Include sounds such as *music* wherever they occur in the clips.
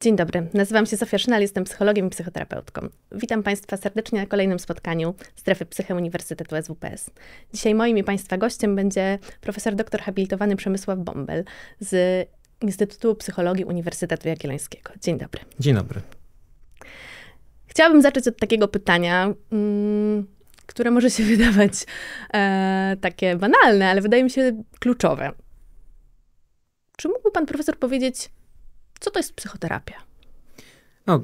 Dzień dobry, nazywam się Sofia Szynal, jestem psychologiem i psychoterapeutką. Witam Państwa serdecznie na kolejnym spotkaniu Strefy Psyche Uniwersytetu SWPS. Dzisiaj moim i Państwa gościem będzie profesor doktor habilitowany Przemysław Bombel z Instytutu Psychologii Uniwersytetu Jagiellońskiego. Dzień dobry. Dzień dobry. Chciałabym zacząć od takiego pytania, mm, które może się *laughs* wydawać e, takie banalne, ale wydaje mi się kluczowe. Czy mógłby pan profesor powiedzieć, co to jest psychoterapia? No,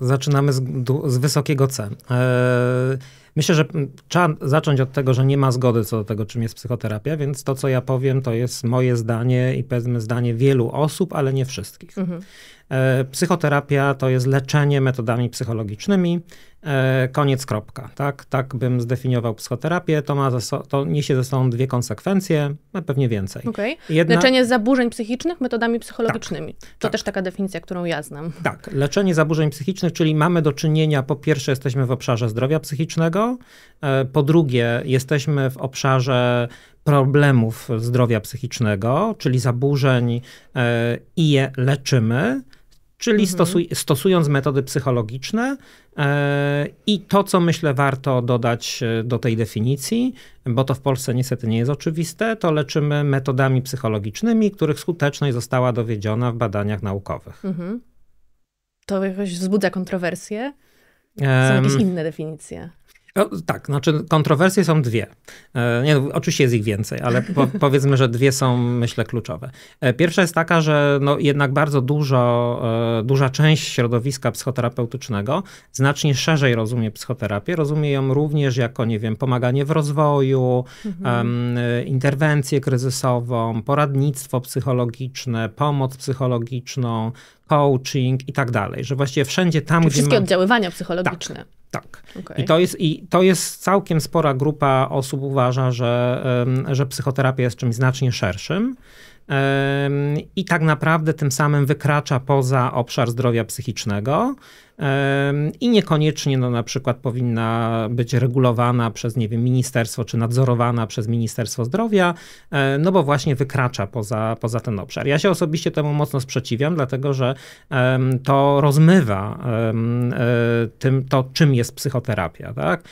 zaczynamy z, z, wysokiego C. Eee, myślę, że trzeba zacząć od tego, że nie ma zgody co do tego, czym jest psychoterapia, więc to, co ja powiem, to jest moje zdanie i powiedzmy zdanie wielu osób, ale nie wszystkich. Mhm. E, psychoterapia to jest leczenie metodami psychologicznymi. E, koniec kropka, tak? Tak bym zdefiniował psychoterapię. To, ma to niesie ze sobą dwie konsekwencje, a no pewnie więcej. Okay. Jedna... Leczenie zaburzeń psychicznych metodami psychologicznymi. Tak, to tak. też taka definicja, którą ja znam. Tak, leczenie zaburzeń psychicznych, czyli mamy do czynienia, po pierwsze jesteśmy w obszarze zdrowia psychicznego, e, po drugie jesteśmy w obszarze problemów zdrowia psychicznego, czyli zaburzeń e, i je leczymy. Czyli mhm. stosuj, stosując metody psychologiczne e, i to, co myślę warto dodać e, do tej definicji, bo to w Polsce niestety nie jest oczywiste, to leczymy metodami psychologicznymi, których skuteczność została dowiedziona w badaniach naukowych. Mhm. To jakoś wzbudza kontrowersje. Są jakieś inne definicje. No, tak, znaczy kontrowersje są dwie. E, nie, oczywiście jest ich więcej, ale po, *laughs* powiedzmy, że dwie są, myślę, kluczowe. E, pierwsza jest taka, że no, jednak bardzo dużo, e, duża część środowiska psychoterapeutycznego znacznie szerzej rozumie psychoterapię. Rozumie ją również jako, nie wiem, pomaganie w rozwoju, mhm. um, interwencję kryzysową, poradnictwo psychologiczne, pomoc psychologiczną, coaching i tak dalej, że właściwie wszędzie tam, Czyli gdzie... Wszystkie ma... oddziaływania psychologiczne. Tak. Tak. Okay. I, to jest, I to jest całkiem spora grupa osób uważa, że, że psychoterapia jest czymś znacznie szerszym i tak naprawdę tym samym wykracza poza obszar zdrowia psychicznego i niekoniecznie no, na przykład powinna być regulowana przez, nie wiem, ministerstwo czy nadzorowana przez Ministerstwo Zdrowia, e, no bo właśnie wykracza poza, poza ten obszar. Ja się osobiście temu mocno sprzeciwiam, dlatego że to rozmywa e, tym, to czym jest psychoterapia, tak?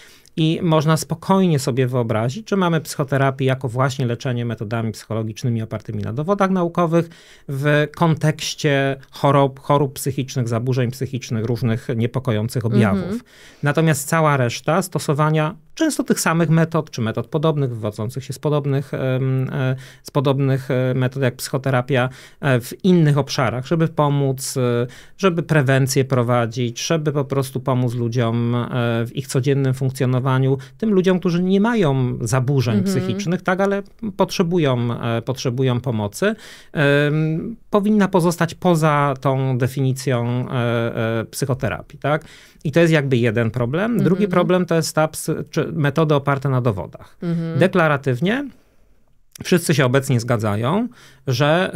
I można spokojnie sobie wyobrazić, że mamy psychoterapię jako właśnie leczenie metodami psychologicznymi opartymi na dowodach naukowych w kontekście chorób, chorób psychicznych, zaburzeń psychicznych, różnych niepokojących objawów. Mhm. Natomiast cała reszta stosowania często tych samych metod, czy metod podobnych, wywodzących się z podobnych, e, z podobnych e, metod jak psychoterapia e, w innych obszarach, żeby pomóc, żeby prewencję prowadzić, żeby po prostu pomóc ludziom w ich codziennym funkcjonowaniu, tym ludziom, którzy nie mają zaburzeń mhm. psychicznych, tak, ale potrzebują, potrzebują pomocy. Powinna pozostać poza tą definicją psychoterapii, tak? I to jest jakby jeden problem. Drugi mhm. problem to jest ta, czy, metody oparte na dowodach. Mhm. Deklaratywnie Wszyscy się obecnie zgadzają, że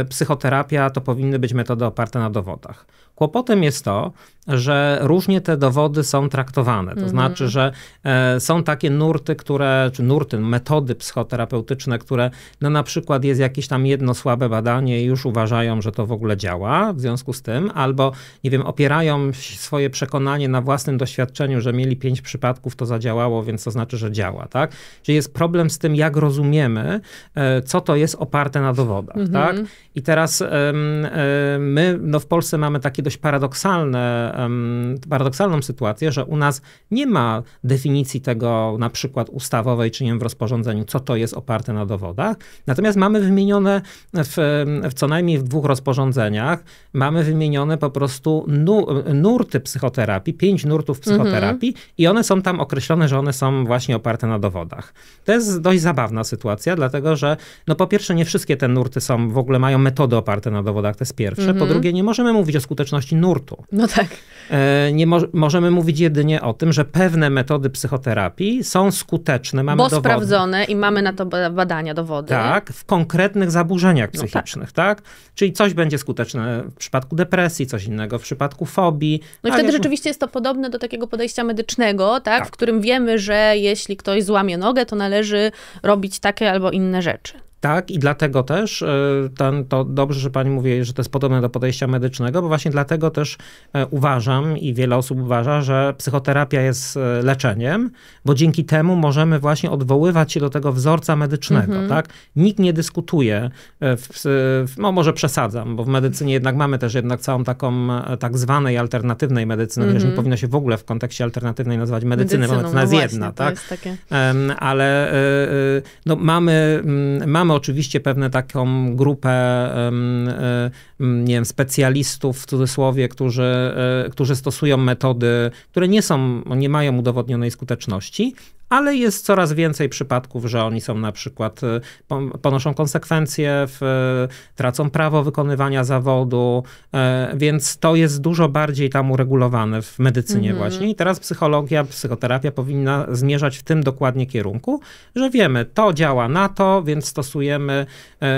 y, y, psychoterapia to powinny być metody oparte na dowodach. Kłopotem jest to, że różnie te dowody są traktowane. To mhm. znaczy, że e, są takie nurty, które, czy nurty, no, metody psychoterapeutyczne, które no na przykład jest jakieś tam jedno słabe badanie i już uważają, że to w ogóle działa w związku z tym, albo nie wiem, opierają swoje przekonanie na własnym doświadczeniu, że mieli pięć przypadków, to zadziałało, więc to znaczy, że działa, tak? Czyli jest problem z tym, jak rozumiemy, e, co to jest oparte na dowodach, mhm. tak? I teraz e, my no w Polsce mamy takie takie dość paradoksalne, paradoksalną sytuację, że u nas nie ma definicji tego na przykład ustawowej, czy nie wiem, w rozporządzeniu, co to jest oparte na dowodach. Natomiast mamy wymienione w, w co najmniej w dwóch rozporządzeniach, mamy wymienione po prostu nu, nurty psychoterapii, pięć nurtów mhm. psychoterapii mhm. i one są tam określone, że one są właśnie oparte na dowodach. To jest dość zabawna sytuacja, dlatego że no po pierwsze nie wszystkie te nurty są, w ogóle mają metody oparte na dowodach, to jest pierwsze. Mhm. Po drugie nie możemy mówić o skuteczności skuteczności nurtu. No tak. E, nie mo możemy mówić jedynie o tym, że pewne metody psychoterapii są skuteczne, mamy Bo dowody. sprawdzone i mamy na to badania, dowody. Tak, w konkretnych zaburzeniach no psychicznych, no tak. tak. Czyli coś będzie skuteczne w przypadku depresji, coś innego w przypadku fobii. No i wtedy już... rzeczywiście jest to podobne do takiego podejścia medycznego, tak, tak, w którym wiemy, że jeśli ktoś złamie nogę, to należy robić takie albo inne rzeczy. Tak, i dlatego też e, ten, to dobrze, że pani mówi, że to jest podobne do podejścia medycznego, bo właśnie dlatego też e, uważam i wiele osób uważa, że psychoterapia jest e, leczeniem, bo dzięki temu możemy właśnie odwoływać się do tego wzorca medycznego, mhm. tak? Nikt nie dyskutuje, w, w, no może przesadzam, bo w medycynie jednak mamy też jednak całą taką tak zwanej alternatywnej medycyny, mm nie mhm. powinno się w ogóle w kontekście alternatywnej nazywać medycyny, bo medycyna no jest właśnie, jedna, tak? Jest takie... Ale no, mamy, mm, mamy oczywiście pewne taką grupę nie wiem, specjalistów w cudzysłowie, którzy, e, którzy stosują metody, które nie są, nie mają udowodnionej skuteczności, ale jest coraz więcej przypadków, że oni są na przykład, y, ponoszą konsekwencje, w, y, tracą prawo wykonywania zawodu, y, więc to jest dużo bardziej tam uregulowane w medycynie mhm. właśnie. I teraz psychologia, psychoterapia powinna zmierzać w tym dokładnie kierunku, że wiemy, to działa na to, więc stosujemy.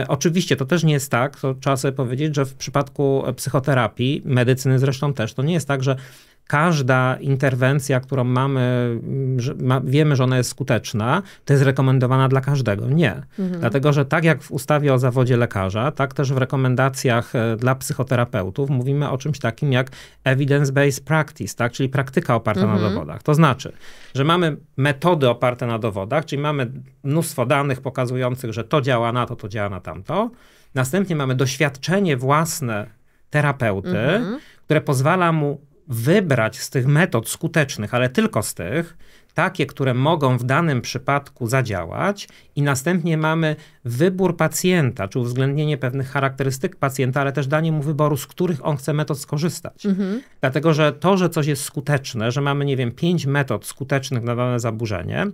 Oczywiście to też nie jest tak, to trzeba sobie powiedzieć, że w przypadku psychoterapii, medycyny zresztą też, to nie jest tak, że każda interwencja, którą mamy, że ma, wiemy, że ona jest skuteczna, to jest rekomendowana dla każdego. Nie. Mhm. Dlatego, że tak jak w ustawie o zawodzie lekarza, tak też w rekomendacjach e, dla psychoterapeutów mówimy o czymś takim jak evidence-based practice, tak? czyli praktyka oparta mhm. na dowodach. To znaczy, że mamy metody oparte na dowodach, czyli mamy mnóstwo danych pokazujących, że to działa na to, to działa na tamto. Następnie mamy doświadczenie własne terapeuty, mhm. które pozwala mu wybrać z tych metod skutecznych, ale tylko z tych, takie, które mogą w danym przypadku zadziałać, i następnie mamy wybór pacjenta, czy uwzględnienie pewnych charakterystyk pacjenta, ale też danie mu wyboru, z których on chce metod skorzystać. Mhm. Dlatego, że to, że coś jest skuteczne, że mamy, nie wiem, pięć metod skutecznych na dane zaburzenie,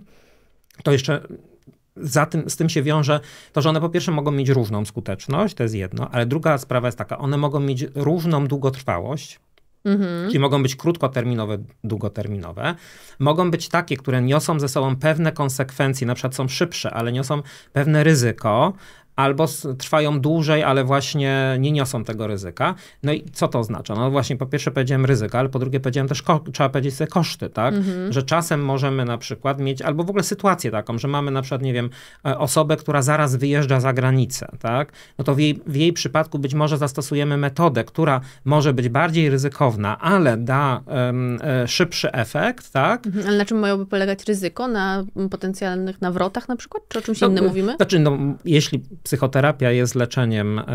to jeszcze za tym, z tym się wiąże to, że one po pierwsze mogą mieć równą skuteczność, to jest jedno, ale druga sprawa jest taka, one mogą mieć równą długotrwałość, Mhm. Czyli mogą być krótkoterminowe, długoterminowe. Mogą być takie, które niosą ze sobą pewne konsekwencje, na przykład są szybsze, ale niosą pewne ryzyko, albo trwają dłużej, ale właśnie nie niosą tego ryzyka. No i co to oznacza? No właśnie po pierwsze powiedziałem ryzyka, ale po drugie powiedziałem też, trzeba powiedzieć sobie koszty, tak? Mhm. Że czasem możemy na przykład mieć, albo w ogóle sytuację taką, że mamy na przykład, nie wiem, e, osobę, która zaraz wyjeżdża za granicę, tak? No to w jej, w jej przypadku być może zastosujemy metodę, która może być bardziej ryzykowna, ale da um, szybszy efekt, tak? Mhm. Ale na czym miałoby polegać ryzyko? Na potencjalnych nawrotach na przykład? Czy o czymś no, innym mówimy? Znaczy, no, jeśli psychoterapia jest leczeniem, e,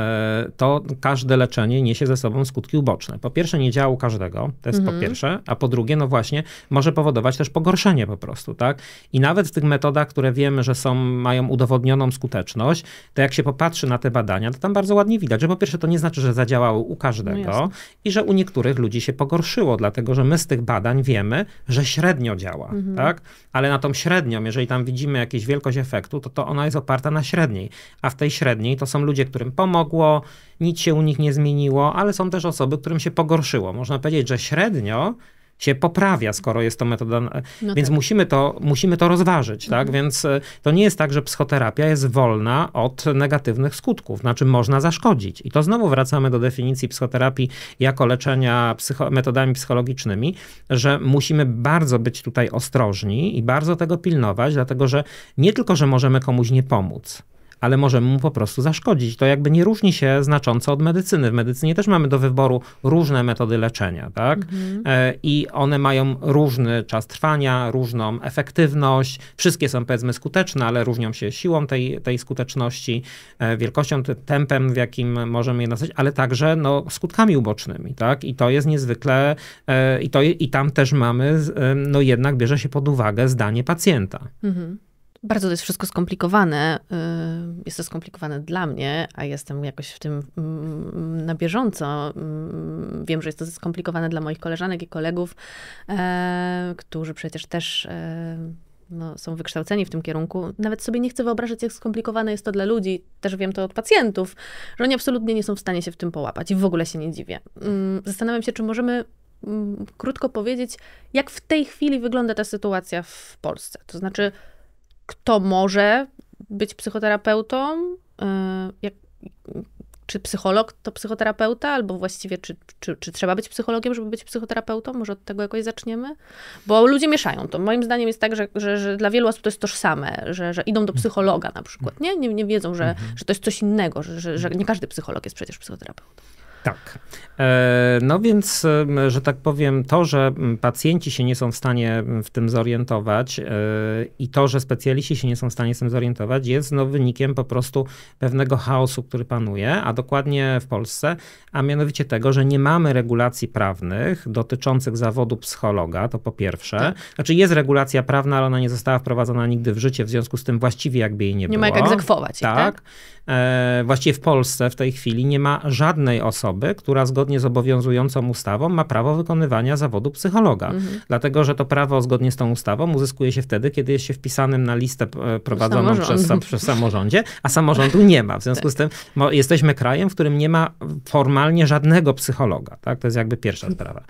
to każde leczenie niesie ze sobą skutki uboczne. Po pierwsze, nie działa u każdego, to jest mhm. po pierwsze, a po drugie, no właśnie, może powodować też pogorszenie po prostu, tak? I nawet w tych metodach, które wiemy, że są, mają udowodnioną skuteczność, to jak się popatrzy na te badania, to tam bardzo ładnie widać, że po pierwsze, to nie znaczy, że zadziałały u każdego no i że u niektórych ludzi się pogorszyło, dlatego że my z tych badań wiemy, że średnio działa, mhm. tak? Ale na tą średnią, jeżeli tam widzimy jakąś wielkość efektu, to, to ona jest oparta na średniej. A w tej średniej to są ludzie, którym pomogło, nic się u nich nie zmieniło, ale są też osoby, którym się pogorszyło. Można powiedzieć, że średnio się poprawia, skoro jest to metoda. No więc tak. musimy, to, musimy to rozważyć, tak? mhm. tak? Więc e, to nie jest tak, że psychoterapia jest wolna od negatywnych skutków, znaczy można zaszkodzić. I to znowu wracamy do definicji psychoterapii jako leczenia psycho metodami psychologicznymi, że musimy bardzo być tutaj ostrożni i bardzo tego pilnować, dlatego że nie tylko, że możemy komuś nie pomóc, ale możemy mu po prostu zaszkodzić. To jakby nie różni się znacząco od medycyny. W medycynie też mamy do wyboru różne metody leczenia, tak? Mhm. E, I one mają różny czas trwania, różną efektywność. Wszystkie są powiedzmy skuteczne, ale różnią się siłą tej, tej skuteczności, e, wielkością, tempem, w jakim możemy je nazwać, ale także no, skutkami ubocznymi, tak? I to jest niezwykle, e, i, to, i tam też mamy, no jednak bierze się pod uwagę zdanie pacjenta. Mhm bardzo to jest wszystko skomplikowane. Y, jest to skomplikowane dla mnie, a jestem jakoś w tym mm, mm, na bieżąco. Mm, wiem, że jest to skomplikowane dla moich koleżanek i kolegów, e, którzy przecież też e, no, są wykształceni w tym kierunku. Nawet sobie nie chcę wyobrażać, jak skomplikowane jest to dla ludzi. Też wiem to od pacjentów, że oni absolutnie nie są w stanie się w tym połapać i w ogóle się nie dziwię. Zastanawiam się, czy możemy krótko powiedzieć, jak w tej chwili wygląda ta sytuacja w Polsce. To znaczy, kto może być psychoterapeutą, y, jak, czy psycholog to psychoterapeuta, albo właściwie czy, czy, czy, trzeba być psychologiem, żeby być psychoterapeutą? Może od tego jakoś zaczniemy? Bo ludzie mieszają to. Moim zdaniem jest tak, że, że, że dla wielu osób to jest tożsame, że, że idą do psychologa na przykład, nie? Nie, nie wiedzą, że, mhm. że to jest coś innego, że, że nie każdy psycholog jest przecież psychoterapeutą. Tak. E, no więc, że tak powiem, to, że pacjenci się nie są w stanie w tym zorientować e, i to, że specjaliści się nie są w stanie z tym zorientować, jest no, wynikiem po prostu pewnego chaosu, który panuje, a dokładnie w Polsce, a mianowicie tego, że nie mamy regulacji prawnych dotyczących zawodu psychologa, to po pierwsze. Tak. Znaczy jest regulacja prawna, ale ona nie została wprowadzona nigdy w życie, w związku z tym właściwie jakby jej nie, nie było. Nie ma jak egzekwować. tak? tak? E, właściwie w Polsce w tej chwili nie ma żadnej osoby, która zgodnie z obowiązującą ustawą ma prawo wykonywania zawodu psychologa. Mhm. Dlatego, że to prawo zgodnie z tą ustawą uzyskuje się wtedy, kiedy jest się wpisanym na listę e, prowadzoną przez, przez samorządzie, a samorządu nie ma. W związku z tak. tym jesteśmy krajem, w którym nie ma formalnie żadnego psychologa. Tak? To jest jakby pierwsza sprawa.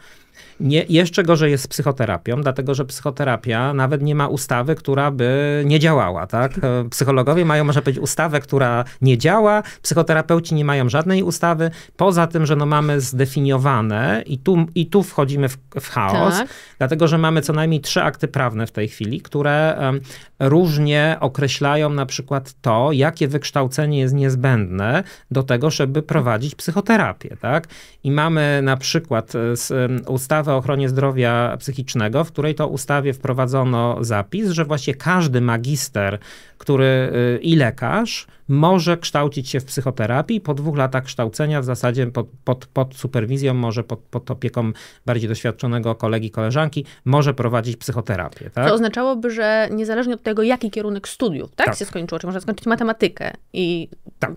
Nie, jeszcze gorzej jest z psychoterapią, dlatego że psychoterapia nawet nie ma ustawy, która by nie działała. Tak? E, psychologowie mają, może powiedzieć, ustawę, która nie działa, psychoterapeuci nie mają żadnej ustawy, poza tym, że no mamy zdefiniowane i tu, i tu wchodzimy w, w chaos, tak. dlatego że mamy co najmniej trzy akty prawne w tej chwili, które um, różnie określają na przykład to, jakie wykształcenie jest niezbędne do tego, żeby prowadzić psychoterapię. Tak? I mamy na przykład e, z, um, ustawę, ustawę o ochronie zdrowia psychicznego, w której to ustawie wprowadzono zapis, że właśnie każdy magister, który y, i lekarz może kształcić się w psychoterapii. Po dwóch latach kształcenia w zasadzie pod, pod, pod superwizją, może pod, pod opieką bardziej doświadczonego kolegi, koleżanki, może prowadzić psychoterapię. Tak? To oznaczałoby, że niezależnie od tego, jaki kierunek studiów tak, tak. się skończyło, czy można skończyć matematykę i tak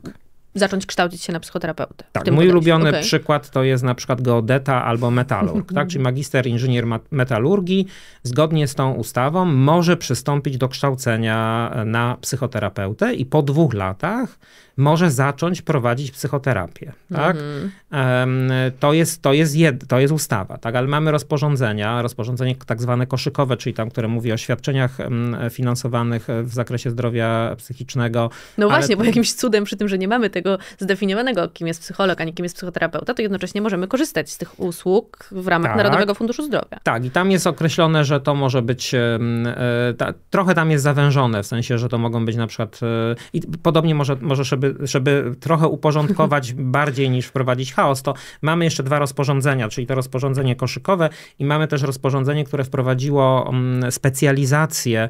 zacząć kształcić się na psychoterapeutę. Tak, mój ulubiony okay. przykład to jest na przykład geodeta albo metalurg, tak? czyli magister inżynier metalurgii zgodnie z tą ustawą może przystąpić do kształcenia na psychoterapeutę i po dwóch latach może zacząć prowadzić psychoterapię. Tak? Mm. To, jest, to, jest jed, to jest ustawa, tak? ale mamy rozporządzenia, rozporządzenie tak zwane koszykowe, czyli tam, które mówi o świadczeniach finansowanych w zakresie zdrowia psychicznego. No właśnie, bo jakimś cudem przy tym, że nie mamy tego tego zdefiniowanego, kim jest psycholog, a nie kim jest psychoterapeuta, to jednocześnie możemy korzystać z tych usług w ramach tak, Narodowego Funduszu Zdrowia. Tak, i tam jest określone, że to może być, e, ta, trochę tam jest zawężone, w sensie, że to mogą być na przykład, e, i podobnie może, może żeby, żeby trochę uporządkować *laughs* bardziej niż wprowadzić chaos, to mamy jeszcze dwa rozporządzenia, czyli to rozporządzenie koszykowe i mamy też rozporządzenie, które wprowadziło mm, specjalizację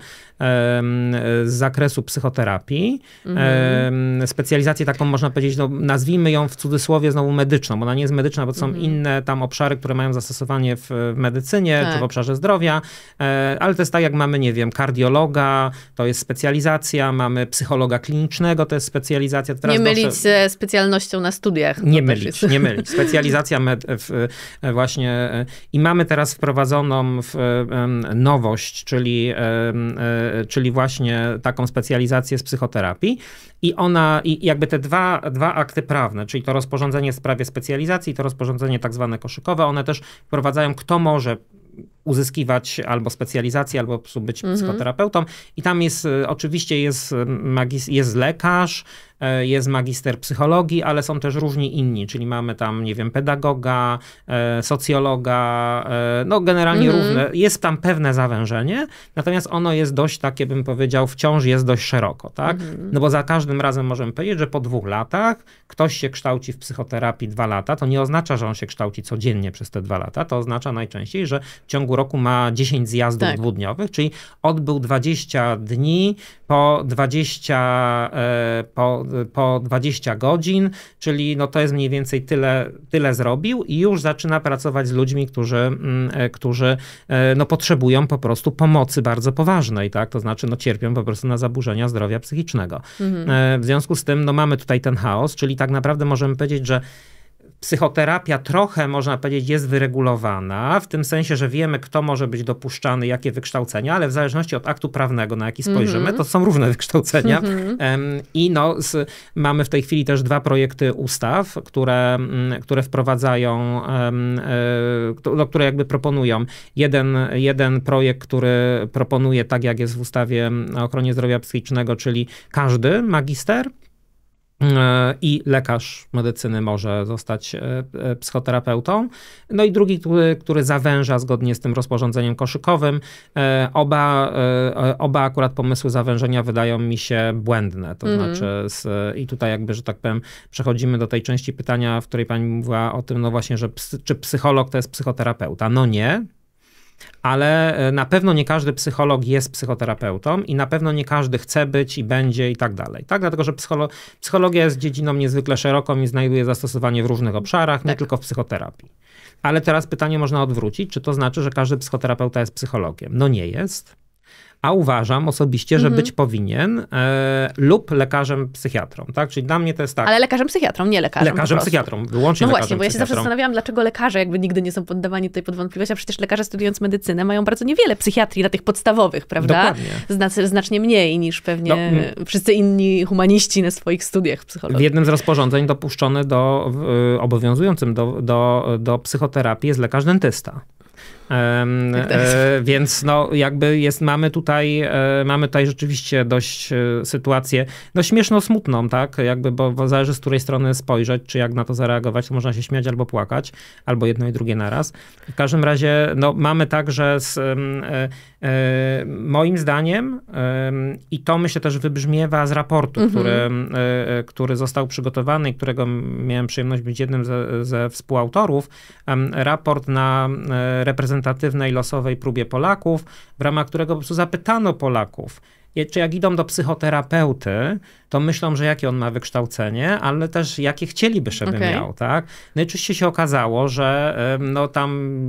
z zakresu psychoterapii, mhm. specjalizację taką można powiedzieć, no, nazwijmy ją w cudzysłowie znowu medyczną, bo ona nie jest medyczna, bo to są mhm. inne tam obszary, które mają zastosowanie w, w medycynie tak. czy w tak. obszarze zdrowia, e, ale to jest tak, jak mamy, nie wiem, kardiologa, to jest specjalizacja, mamy psychologa klinicznego, to jest specjalizacja. nie mylić ze specjalnością na studiach. Nie mylić, jest. nie mylić. Specjalizacja med, w, e, właśnie e, i mamy teraz wprowadzoną w, e, nowość, czyli, czyli właśnie taką specjalizację z psychoterapii i ona, i jakby te dwa dwa, akty prawne, czyli to rozporządzenie w sprawie specjalizacji to rozporządzenie tak zwane koszykowe. One też wprowadzają, kto może uzyskiwać albo specjalizację, albo być mhm. psychoterapeutą. I tam jest, e, oczywiście jest, e, magis- jest lekarz, e, jest magister psychologii, ale są też różni inni, czyli mamy tam, nie wiem, pedagoga, socjologa, no generalnie mhm. różne. Jest tam pewne zawężenie, natomiast ono jest dość takie, bym powiedział, wciąż jest dość szeroko, tak? Mhm. No bo za każdym razem możemy powiedzieć, że po dwóch latach ktoś się kształci w psychoterapii dwa lata, to nie oznacza, że on się kształci codziennie przez te dwa lata, to oznacza najczęściej, że w ciągu roku ma 10 zjazdów tak. dwudniowych, czyli odbył 20 dni po 20, e, po, po 20 godzin, czyli no to jest mniej więcej tyle, tyle zrobił i już zaczyna pracować z ludźmi, którzy, mm, e, którzy e, no potrzebują po prostu pomocy bardzo poważnej, tak? To znaczy no cierpią po prostu na zaburzenia zdrowia psychicznego. Mhm. W związku z tym no mamy tutaj ten chaos, czyli tak naprawdę możemy powiedzieć, że psychoterapia trochę, można powiedzieć, jest wyregulowana, w tym sensie, że wiemy, kto może być dopuszczany, jakie wykształcenia, ale w zależności od aktu prawnego, na jaki spojrzymy, mm -hmm. to mhm. są różne *laughs* wykształcenia. Mm -hmm. I no, z, mamy w tej chwili też dwa projekty ustaw, które, mm, które wprowadzają, no, e, które jakby proponują. Jeden, jeden projekt, który proponuje, tak jak jest w ustawie o ochronie zdrowia psychicznego, czyli każdy magister E, i lekarz medycyny może zostać e, e, psychoterapeutą. No i drugi, który, który zawęża zgodnie z tym rozporządzeniem koszykowym. Oba, oba akurat pomysły zawężenia wydają mi się błędne. To mm. znaczy, z, i tutaj jakby, że tak powiem, przechodzimy do tej części pytania, w której pani mówiła o tym, no właśnie, że psy, czy psycholog to jest psychoterapeuta? No nie, ale e, na pewno nie każdy psycholog jest psychoterapeutą i na pewno nie każdy chce być i będzie i tak dalej. Tak, dlatego że psycholo psychologia jest dziedziną niezwykle szeroką i znajduje zastosowanie w różnych obszarach, nie tak. tylko w psychoterapii. Ale teraz pytanie można odwrócić, czy to znaczy, że każdy psychoterapeuta jest psychologiem? No nie jest a uważam osobiście, że mhm. być powinien e, lub lekarzem psychiatrą, tak? Czyli dla mnie to jest tak. Ale lekarzem psychiatrą, nie lekarzem. Lekarzem psychiatrą, wyłącznie No właśnie, bo ja się zawsze zastanawiałam, dlaczego lekarze jakby nigdy nie są poddawani tutaj pod wątpliwość, a przecież lekarze studiując medycynę mają bardzo niewiele psychiatrii na tych podstawowych, prawda? Dokładnie. Znac, znacznie mniej niż pewnie no, wszyscy inni humaniści na swoich studiach psychologii. W jednym z rozporządzeń dopuszczony do, obowiązującym do, do, do psychoterapii jest lekarz dentysta. E, *laughs* więc no jakby jest, mamy tutaj, e, mamy tutaj rzeczywiście dość e, sytuację, no śmieszno smutną, tak, jakby, bo zależy z której strony spojrzeć, czy jak na to zareagować, to można się śmiać albo płakać, albo jedno i drugie naraz. W każdym razie, no mamy także z, E, moim zdaniem, e, i to myślę też wybrzmiewa z raportu, mhm. który, e, który został przygotowany i którego miałem przyjemność być jednym ze, ze współautorów, raport na reprezentatywnej losowej próbie Polaków, w ramach którego po prostu zapytano Polaków, czy jak idą do psychoterapeuty, to myślą, że jakie on ma wykształcenie, ale też jakie chcieliby, żeby okay. miał, tak? No i się okazało, że no tam,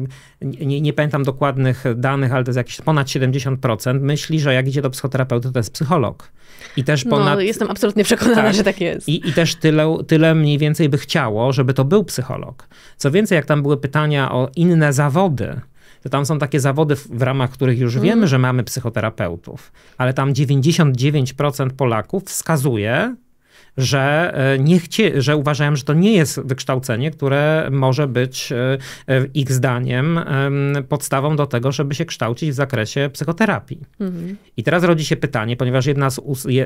nie, nie, pamiętam dokładnych danych, ale to jest jakieś ponad 70% myśli, że jak idzie do psychoterapeuty, to jest psycholog. I też no, ponad... No, jestem absolutnie przekonana, tak, że tak jest. I, i też tyle, tyle mniej więcej by chciało, żeby to był psycholog. Co więcej, jak tam były pytania o inne zawody, to tam są takie zawody, w ramach których już wiemy, mhm. że mamy psychoterapeutów, ale tam 99% Polaków wskazuje, że, e, nie chcie, że uważają, że to nie jest wykształcenie, które może być e, e, ich zdaniem podstawą do tego, żeby się kształcić w zakresie psychoterapii. Mhm. I teraz rodzi się pytanie, ponieważ jedna z,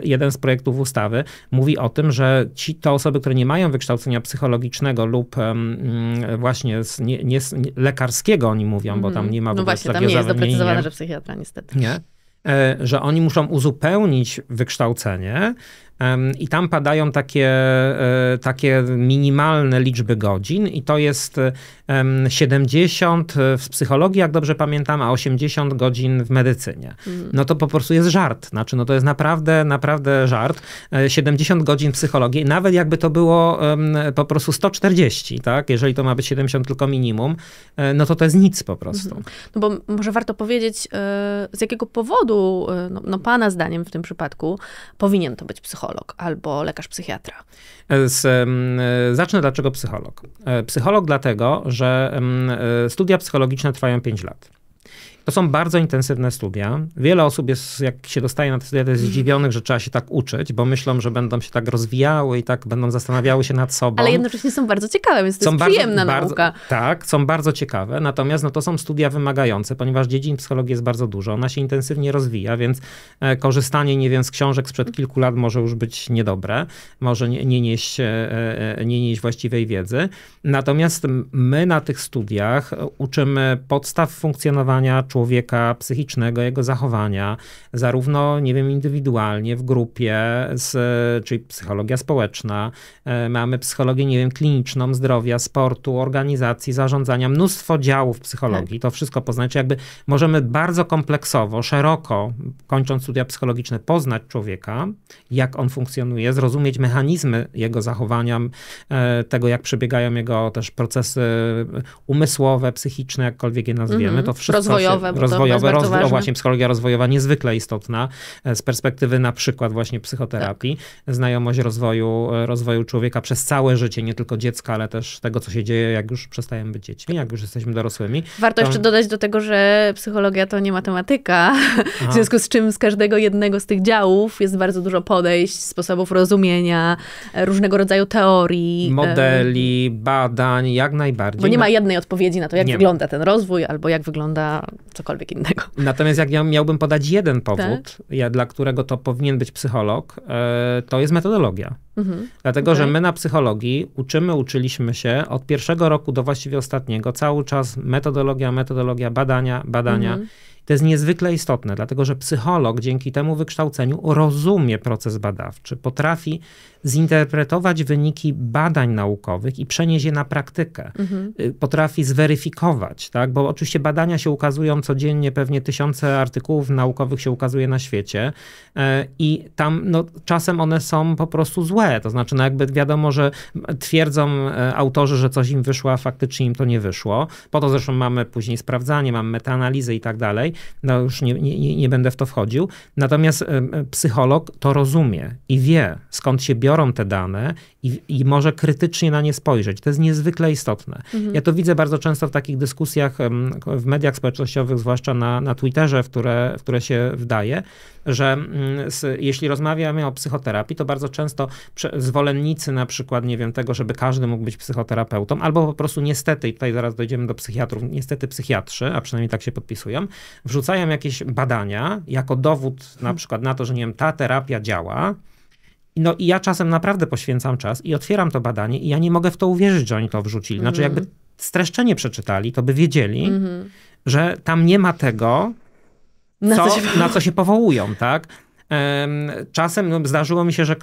jeden z projektów ustawy mówi o tym, że ci, te osoby, które nie mają wykształcenia psychologicznego lub mm, właśnie nie, nie, lekarskiego, oni mówią, bo tam nie ma w mhm. no ogóle No właśnie, tam nie jest doprecyzowane, że psychiatra niestety. Nie? że oni muszą uzupełnić wykształcenie i tam padają takie, e, takie minimalne liczby godzin, i to jest 70 e, w psychologii, jak dobrze pamiętam, a 80 godzin w medycynie. Mm. No to po prostu jest żart. Znaczy, no to jest naprawdę, naprawdę żart. 70 e, godzin psychologii, nawet jakby to było po prostu 140, tak? Jeżeli to ma być 70 tylko minimum, no to to jest nic po prostu. Mhm. No bo może warto powiedzieć, z jakiego powodu, no, no pana zdaniem w tym przypadku, powinien to być psycholog psycholog albo lekarz psychiatra? E, z, e, zacznę dlaczego psycholog. E, psycholog dlatego, że studia psychologiczne trwają 5 lat. To są bardzo intensywne studia. Wiele osób, jest, jak się dostaje na te studia, to jest mhm. zdziwionych, że trzeba się tak uczyć, bo myślą, że będą się tak rozwijały i tak będą zastanawiały się nad sobą. Ale jednocześnie są bardzo ciekawe, więc to są jest bardzo, przyjemna bardzo, nauka. Tak, są bardzo ciekawe, natomiast no, to są studia wymagające, ponieważ dziedzin psychologii jest bardzo dużo, ona się intensywnie rozwija, więc e, korzystanie, nie wiem, z książek sprzed mhm. kilku lat może już być niedobre, może nie, nie, nieść, e, e, e nie nieść właściwej wiedzy. Natomiast my na tych studiach e, uczymy podstaw funkcjonowania człowieka, człowieka psychicznego, jego zachowania, zarówno, nie wiem, indywidualnie, w grupie, z, czyli psychologia społeczna, e, mamy psychologię, nie wiem, kliniczną, zdrowia, sportu, organizacji, zarządzania, mnóstwo działów psychologii, tak. to wszystko poznać, jakby możemy bardzo kompleksowo, szeroko, kończąc studia psychologiczne, poznać człowieka, jak on funkcjonuje, zrozumieć mechanizmy jego zachowania, e, tego jak przebiegają jego też procesy e, umysłowe, psychiczne, jakkolwiek je nazwiemy, mm -hmm. to wszystko się, rozwojowe. Bo rozwojowe, to roz, o, właśnie psychologia rozwojowa niezwykle istotna e, z perspektywy na przykład właśnie psychoterapii. Tak. Znajomość rozwoju, e, rozwoju człowieka przez całe życie, nie tylko dziecka, ale też tego, co się dzieje, jak już przestajemy być dziećmi, jak już jesteśmy dorosłymi. Warto to... jeszcze dodać do tego, że psychologia to nie matematyka, Aha. w związku z czym z każdego jednego z tych działów jest bardzo dużo podejść, sposobów rozumienia, e, różnego rodzaju teorii. Modeli, badań, jak najbardziej. Bo nie ma no- jednej odpowiedzi na to, jak nie wygląda ma. ten rozwój, albo jak wygląda cokolwiek innego. Natomiast jak ja miałbym podać jeden powód, tak. ja, dla którego to powinien być psycholog, y, to jest metodologia. Mhm. Dlatego, okay. że my na psychologii uczymy, uczyliśmy się od pierwszego roku do właściwie ostatniego, cały czas metodologia, metodologia, badania, badania. Mhm. To jest niezwykle istotne, dlatego że psycholog dzięki temu wykształceniu rozumie proces badawczy, potrafi zinterpretować wyniki badań naukowych i przenieść je na praktykę. Mhm. Y, potrafi zweryfikować, tak? bo oczywiście badania się ukazują codziennie, pewnie tysiące artykułów naukowych się ukazuje na świecie e, i tam no, czasem one są po prostu złe. To znaczy, no jakby wiadomo, że twierdzą e, autorzy, że coś im wyszło, a faktycznie im to nie wyszło. Po to zresztą mamy później sprawdzanie, mamy metaanalizy i tak dalej. No już nie, nie, nie będę w to wchodził. Natomiast e, psycholog to rozumie i wie, skąd się biorą biorą te dane i, i może krytycznie na nie spojrzeć. To jest niezwykle istotne. Mhm. Ja to widzę bardzo często w takich dyskusjach w mediach społecznościowych, zwłaszcza na, na Twitterze, w które, w które się wdaje, że z, mm, jeśli rozmawiamy o psychoterapii, to bardzo często prze, zwolennicy na przykład, nie wiem, tego, żeby każdy mógł być psychoterapeutą, albo po prostu niestety, i tutaj zaraz dojdziemy do psychiatrów, niestety psychiatrzy, a przynajmniej tak się podpisują, wrzucają jakieś badania jako dowód na hmm. przykład na to, że nie wiem, ta terapia działa, no i ja czasem naprawdę poświęcam czas i otwieram to badanie i ja nie mogę w to uwierzyć, że oni to wrzucili. Znaczy jakby mhm. streszczenie przeczytali, to by wiedzieli, mm -hmm. że tam nie ma tego, co, na, co na co się powołują, tak? Czasem no, zdarzyło mi się, że,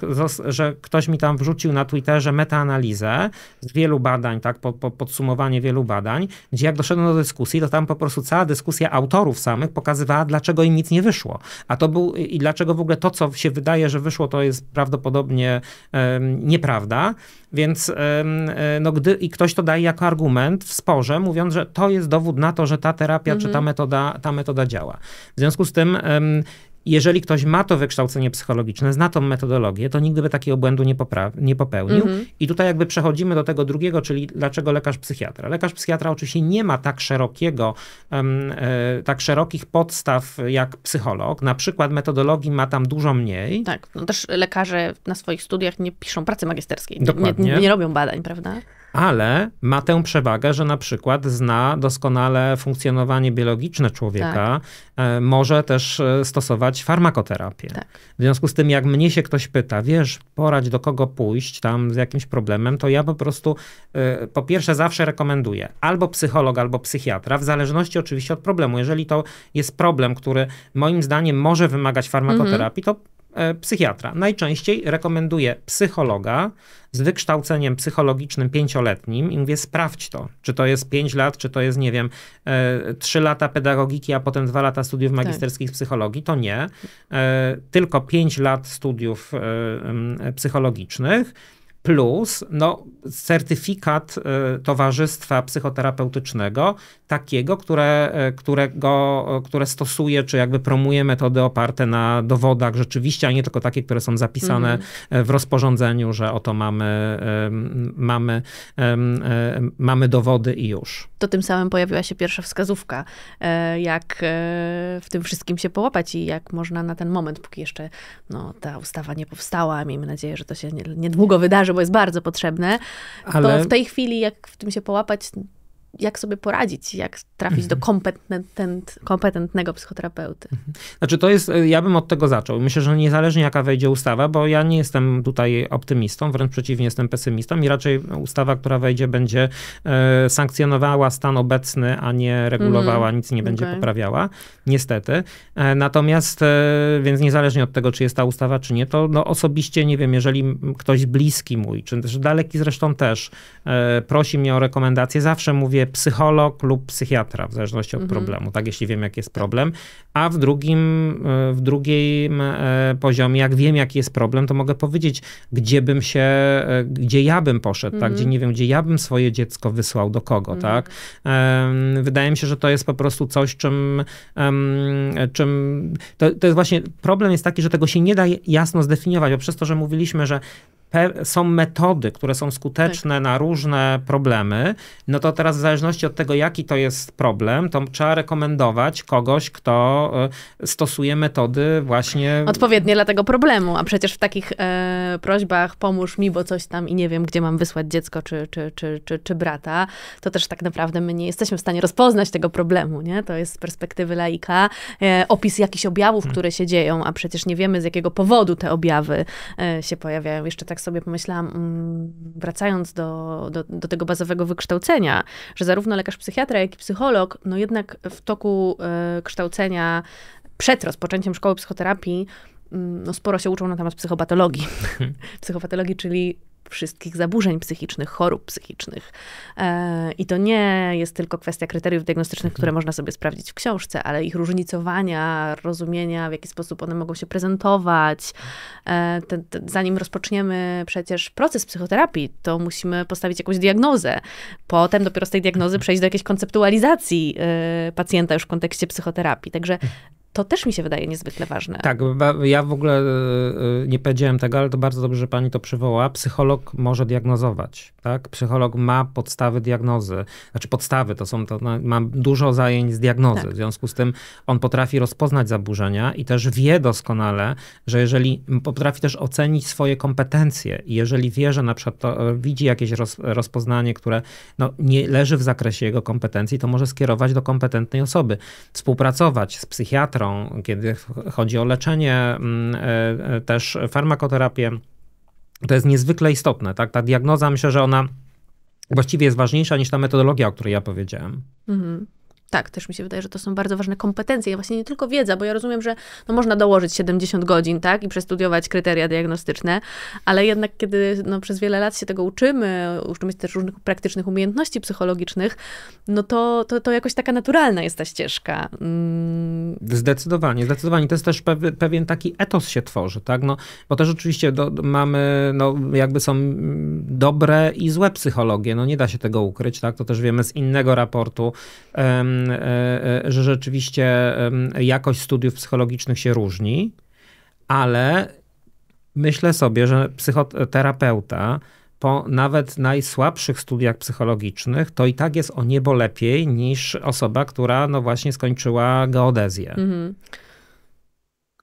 że ktoś mi tam wrzucił na Twitterze metaanalizę z wielu badań, tak, po, po, podsumowanie wielu badań, gdzie jak doszedłem do dyskusji, to tam po prostu cała dyskusja autorów samych pokazywała, dlaczego im nic nie wyszło. A to był i dlaczego w ogóle to, co się wydaje, że wyszło, to jest prawdopodobnie um, nieprawda. Więc um, no, gdy i ktoś to daje jako argument w sporze, mówiąc, że to jest dowód na to, że ta terapia mm -hmm. czy ta mhm. metoda, ta metoda działa. W związku z tym um, jeżeli ktoś ma to wykształcenie psychologiczne, zna tą metodologię, to nigdy by takiego błędu nie, nie popełnił. Mhm. I tutaj jakby przechodzimy do tego drugiego, czyli dlaczego lekarz psychiatra. Lekarz psychiatra oczywiście nie ma tak szerokiego, um, e, tak szerokich podstaw jak psycholog. Na przykład metodologii ma tam dużo mniej. Tak, no też lekarze na swoich studiach nie piszą pracy magisterskiej, Dokładnie. Nie, nie robią badań, prawda? ale ma tę przewagę, że na przykład zna doskonale funkcjonowanie biologiczne człowieka, tak. E, może też e, stosować farmakoterapię. Tak. W związku z tym, jak mnie się ktoś pyta, wiesz, porać do kogo pójść tam z jakimś problemem, to ja po prostu e, po pierwsze zawsze rekomenduję albo psycholog, albo psychiatra, w zależności oczywiście od problemu. Jeżeli to jest problem, który moim zdaniem może wymagać farmakoterapii, mhm. to E, psychiatra. Najczęściej rekomenduje psychologa z wykształceniem psychologicznym pięcioletnim i mówię, sprawdź to, czy to jest pięć lat, czy to jest, nie wiem, e, trzy lata pedagogiki, a potem dwa lata studiów tak. magisterskich tak. psychologii. To nie, e, tylko pięć lat studiów psychologicznych plus no, certyfikat y, Towarzystwa Psychoterapeutycznego, takiego, które, y, którego, które stosuje, czy jakby promuje metody oparte na dowodach rzeczywiście, a nie tylko takie, które są zapisane mm. w rozporządzeniu, że oto mamy, mamy, mamy dowody i już. To tym samym pojawiła się pierwsza wskazówka, e, jak e, w tym wszystkim się połapać i jak można na ten moment, póki jeszcze no, ta ustawa nie powstała, miejmy nadzieję, że to się niedługo wydarzy, bo jest bardzo potrzebne, Ale... to w tej chwili, jak w tym się połapać, jak sobie poradzić, jak trafić do mhm. kompetent, kompetentnego psychoterapeuty. Mhm. Znaczy to jest, ja bym od tego zaczął. Myślę, że niezależnie jaka wejdzie ustawa, bo ja nie jestem tutaj optymistą, wręcz przeciwnie, jestem pesymistą i raczej ustawa, która wejdzie, będzie e, sankcjonowała stan obecny, a nie regulowała, mm, nic nie będzie okay. poprawiała, niestety. E, natomiast, e, więc niezależnie od tego, czy jest ta ustawa, czy nie, to no, osobiście, nie wiem, jeżeli ktoś bliski mój, czy też daleki zresztą też, e, prosi mnie o rekomendację, zawsze mówię, psycholog lub psychiatra, w zależności od mhm. problemu, tak, jeśli wiem, jaki jest problem. A w drugim, e, w drugim e, poziomie, jak wiem, jaki jest problem, to mogę powiedzieć, gdzie bym się, e, gdzie ja bym poszedł, mhm. tak, gdzie mhm. nie wiem, gdzie ja bym swoje dziecko wysłał, do kogo, mhm. tak. Wydaje mi się, że to jest po prostu coś, czym, czym to, to jest właśnie, problem jest taki, że tego się nie da jasno zdefiniować, bo przez to, że mówiliśmy, że są metody, które są skuteczne tak. na różne problemy, no to teraz w zależności od tego, jaki to jest problem, to trzeba rekomendować kogoś, kto y, stosuje metody właśnie. Odpowiednie dla tego problemu, a przecież w takich e, prośbach pomóż mi, bo coś tam i nie wiem, gdzie mam wysłać dziecko czy, czy, czy, czy, czy brata, to też tak naprawdę my nie jesteśmy w stanie rozpoznać tego problemu, nie? To jest z perspektywy laika e, opis jakichś objawów, hmm. które się dzieją, a przecież nie wiemy z jakiego powodu te objawy e, się pojawiają. Jeszcze tak sobie pomyślałam, mm, wracając do, do, do tego bazowego wykształcenia, że że zarówno lekarz psychiatra, jak i psycholog, no jednak w toku e, kształcenia przed rozpoczęciem szkoły psychoterapii mm, no, sporo się uczą na temat psychopatologii. *laughs* Psychopatologii, czyli wszystkich zaburzeń psychicznych, chorób psychicznych. E, I to nie jest tylko kwestia kryteriów diagnostycznych, które mhm. można sobie sprawdzić w książce, ale ich różnicowania, rozumienia, w jaki sposób one mogą się prezentować. E, zanim rozpoczniemy przecież proces psychoterapii, to musimy postawić jakąś diagnozę. Potem dopiero z tej diagnozy mhm. przejść do jakiejś konceptualizacji e, pacjenta już w kontekście psychoterapii. Także mhm to też mi się wydaje niezwykle ważne. Tak, ja w ogóle e, e, nie powiedziałem tego, ale to bardzo dobrze, że pani to przywoła. Psycholog może diagnozować, tak? Psycholog ma podstawy diagnozy, znaczy podstawy to są, to ma dużo zajęć z diagnozy, tak. w związku z tym on potrafi rozpoznać zaburzenia i też wie doskonale, że jeżeli potrafi też ocenić swoje kompetencje i jeżeli wie, że na przykład to, e, widzi jakieś roz, rozpoznanie, które no, nie leży w zakresie jego kompetencji, to może skierować do kompetentnej osoby, współpracować z psychiatrą, kiedy chodzi o leczenie, mm, e, e, też farmakoterapię. To jest niezwykle istotne. Tak? Ta diagnoza, myślę, że ona właściwie jest ważniejsza niż ta metodologia, o której ja powiedziałem. Mhm tak, też mi się wydaje, że to są bardzo ważne kompetencje, właśnie nie tylko wiedza, bo ja rozumiem, że no, można dołożyć 70 godzin, tak, i przestudiować kryteria diagnostyczne, ale jednak kiedy no, przez wiele lat się tego uczymy, uczymy się też różnych praktycznych umiejętności psychologicznych, no to, to, to jakoś taka naturalna jest ta ścieżka. Mm. Zdecydowanie, zdecydowanie. To jest też pewien taki etos się tworzy, tak, no, bo też oczywiście do, mamy, no, jakby są dobre i złe psychologie, no nie da się tego ukryć, tak, to też wiemy z innego raportu, um, E, e, że rzeczywiście jakość studiów psychologicznych się różni, ale myślę sobie, że psychoterapeuta po nawet najsłabszych studiach psychologicznych, to i tak jest o niebo lepiej niż osoba, która no właśnie skończyła geodezję. Mhm.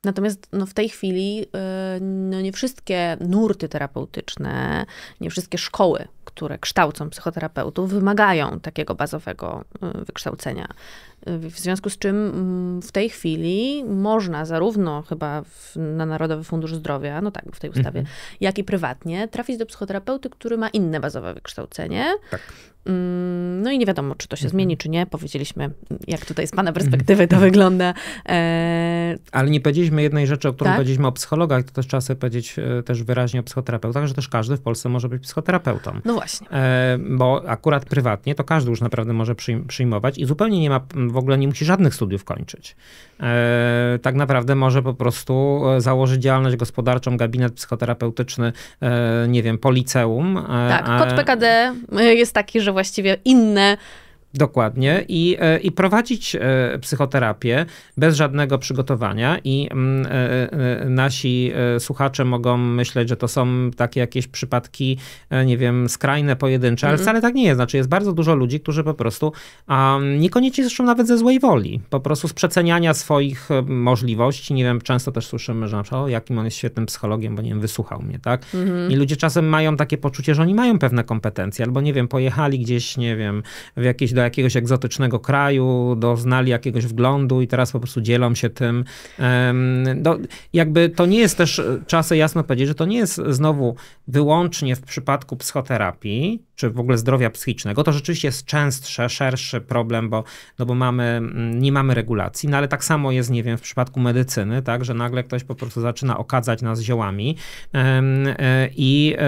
Natomiast no, w tej chwili y, no, nie wszystkie nurty terapeutyczne, nie wszystkie szkoły które kształcą psychoterapeutów, wymagają takiego bazowego y, wykształcenia. Y, w związku z czym mm, w tej chwili można zarówno chyba w, na Narodowy Fundusz Zdrowia, no tak, w tej ustawie, mhm. jak i prywatnie trafić do psychoterapeuty, który ma inne bazowe wykształcenie. Tak. Mm, no i nie wiadomo, czy to się mhm. zmieni, czy nie. Powiedzieliśmy, jak tutaj z Pana mhm. perspektywy to mhm. wygląda. E... Ale nie powiedzieliśmy jednej rzeczy, o którą tak? powiedzieliśmy o psychologach, to też trzeba sobie powiedzieć e, też wyraźnie o psychoterapeutach, że też każdy w Polsce może być psychoterapeutą. No właśnie. E, bo akurat prywatnie to każdy już naprawdę może przyjmować i zupełnie nie ma, w ogóle nie musi żadnych studiów kończyć. E, tak naprawdę może po prostu e, założyć działalność gospodarczą, gabinet psychoterapeutyczny, e, nie wiem, policeum. Tak, kod PKD jest taki, że właściwie inne Dokładnie. I, e, i prowadzić e, psychoterapię bez żadnego przygotowania, i mm, e, nasi słuchacze mogą myśleć, że to są takie jakieś przypadki, nie wiem, skrajne, pojedyncze, ale mhm. wcale tak nie jest. Znaczy, jest bardzo dużo ludzi, którzy po prostu niekoniecznie zresztą nawet ze złej woli, po prostu z przeceniania swoich możliwości. Nie wiem, często też słyszymy, że na przykład, o, jakim on jest świetnym psychologiem, bo nie wiem, wysłuchał mnie, tak? Mhm. I ludzie czasem mają takie poczucie, że oni mają pewne kompetencje, albo nie wiem, pojechali gdzieś, nie wiem, w jakieś do jakiegoś egzotycznego kraju, doznali jakiegoś wglądu i teraz po prostu dzielą się tym. No, jakby to nie jest też, e, czasem jasno powiedzieć, że to nie jest znowu wyłącznie w przypadku psychoterapii, czy w ogóle zdrowia psychicznego, to rzeczywiście jest częstsze, szerszy problem, bo, no bo mamy, mm, nie mamy regulacji, no ale tak samo jest, nie wiem, w przypadku medycyny, tak, że nagle ktoś po prostu zaczyna okadzać nas ziołami e, i e,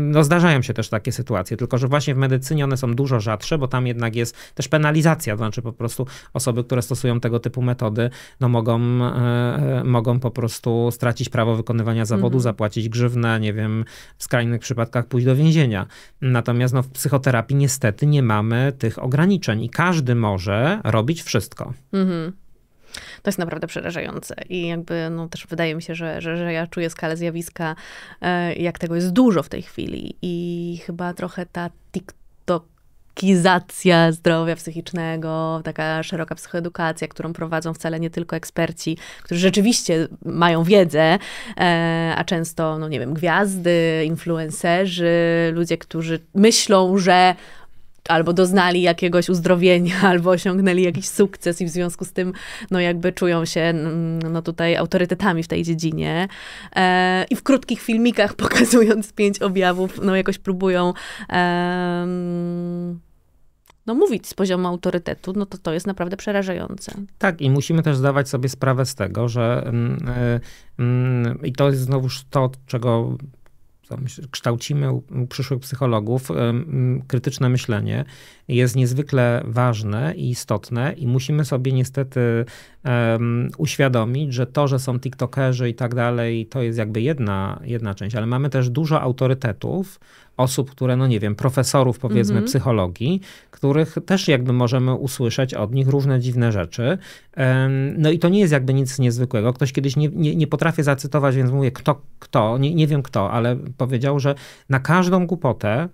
no zdarzają się też takie sytuacje, tylko że właśnie w medycynie one są dużo rzadsze, bo tam jednak jest też penalizacja, to znaczy po prostu osoby, które stosują tego typu metody, no mogą, e, mogą po prostu stracić prawo wykonywania zawodu, mhm. zapłacić grzywnę, nie wiem, w skrajnych przypadkach pójść do więzienia. Natomiast no, w psychoterapii niestety nie mamy tych ograniczeń i każdy może robić wszystko. Mhm. To jest naprawdę przerażające i jakby no, też wydaje mi się, że, że, że ja czuję skalę zjawiska, e, jak tego jest dużo w tej chwili i chyba trochę ta TikTok Kizacja zdrowia psychicznego, taka szeroka psychoedukacja, którą prowadzą wcale nie tylko eksperci, którzy rzeczywiście mają wiedzę, e, a często, no nie wiem, gwiazdy, influencerzy, ludzie, którzy myślą, że albo doznali jakiegoś uzdrowienia, *laughs* albo osiągnęli jakiś sukces i w związku z tym, no jakby czują się, mm, no tutaj autorytetami w tej dziedzinie. E, I w krótkich filmikach *laughs* pokazując pięć objawów, no jakoś próbują e, no mówić z poziomu autorytetu, no to to jest naprawdę przerażające. Tak i musimy też zdawać sobie sprawę z tego, że mm, e, mm, i y, y, to jest znowuż to, czego kształcimy u przyszłych psychologów, krytyczne myślenie jest niezwykle ważne i istotne i musimy sobie niestety um, uświadomić, że to, że są tiktokerzy i tak dalej, to jest jakby jedna, jedna część, ale mamy też dużo autorytetów, osób, które, no nie wiem, profesorów powiedzmy mm -hmm. psychologii, których też jakby możemy usłyszeć od nich różne dziwne rzeczy. No i to nie jest jakby nic niezwykłego. Ktoś kiedyś nie, nie, nie potrafię zacytować, więc mówię kto, kto, nie, nie wiem kto, ale powiedział, że na każdą głupotę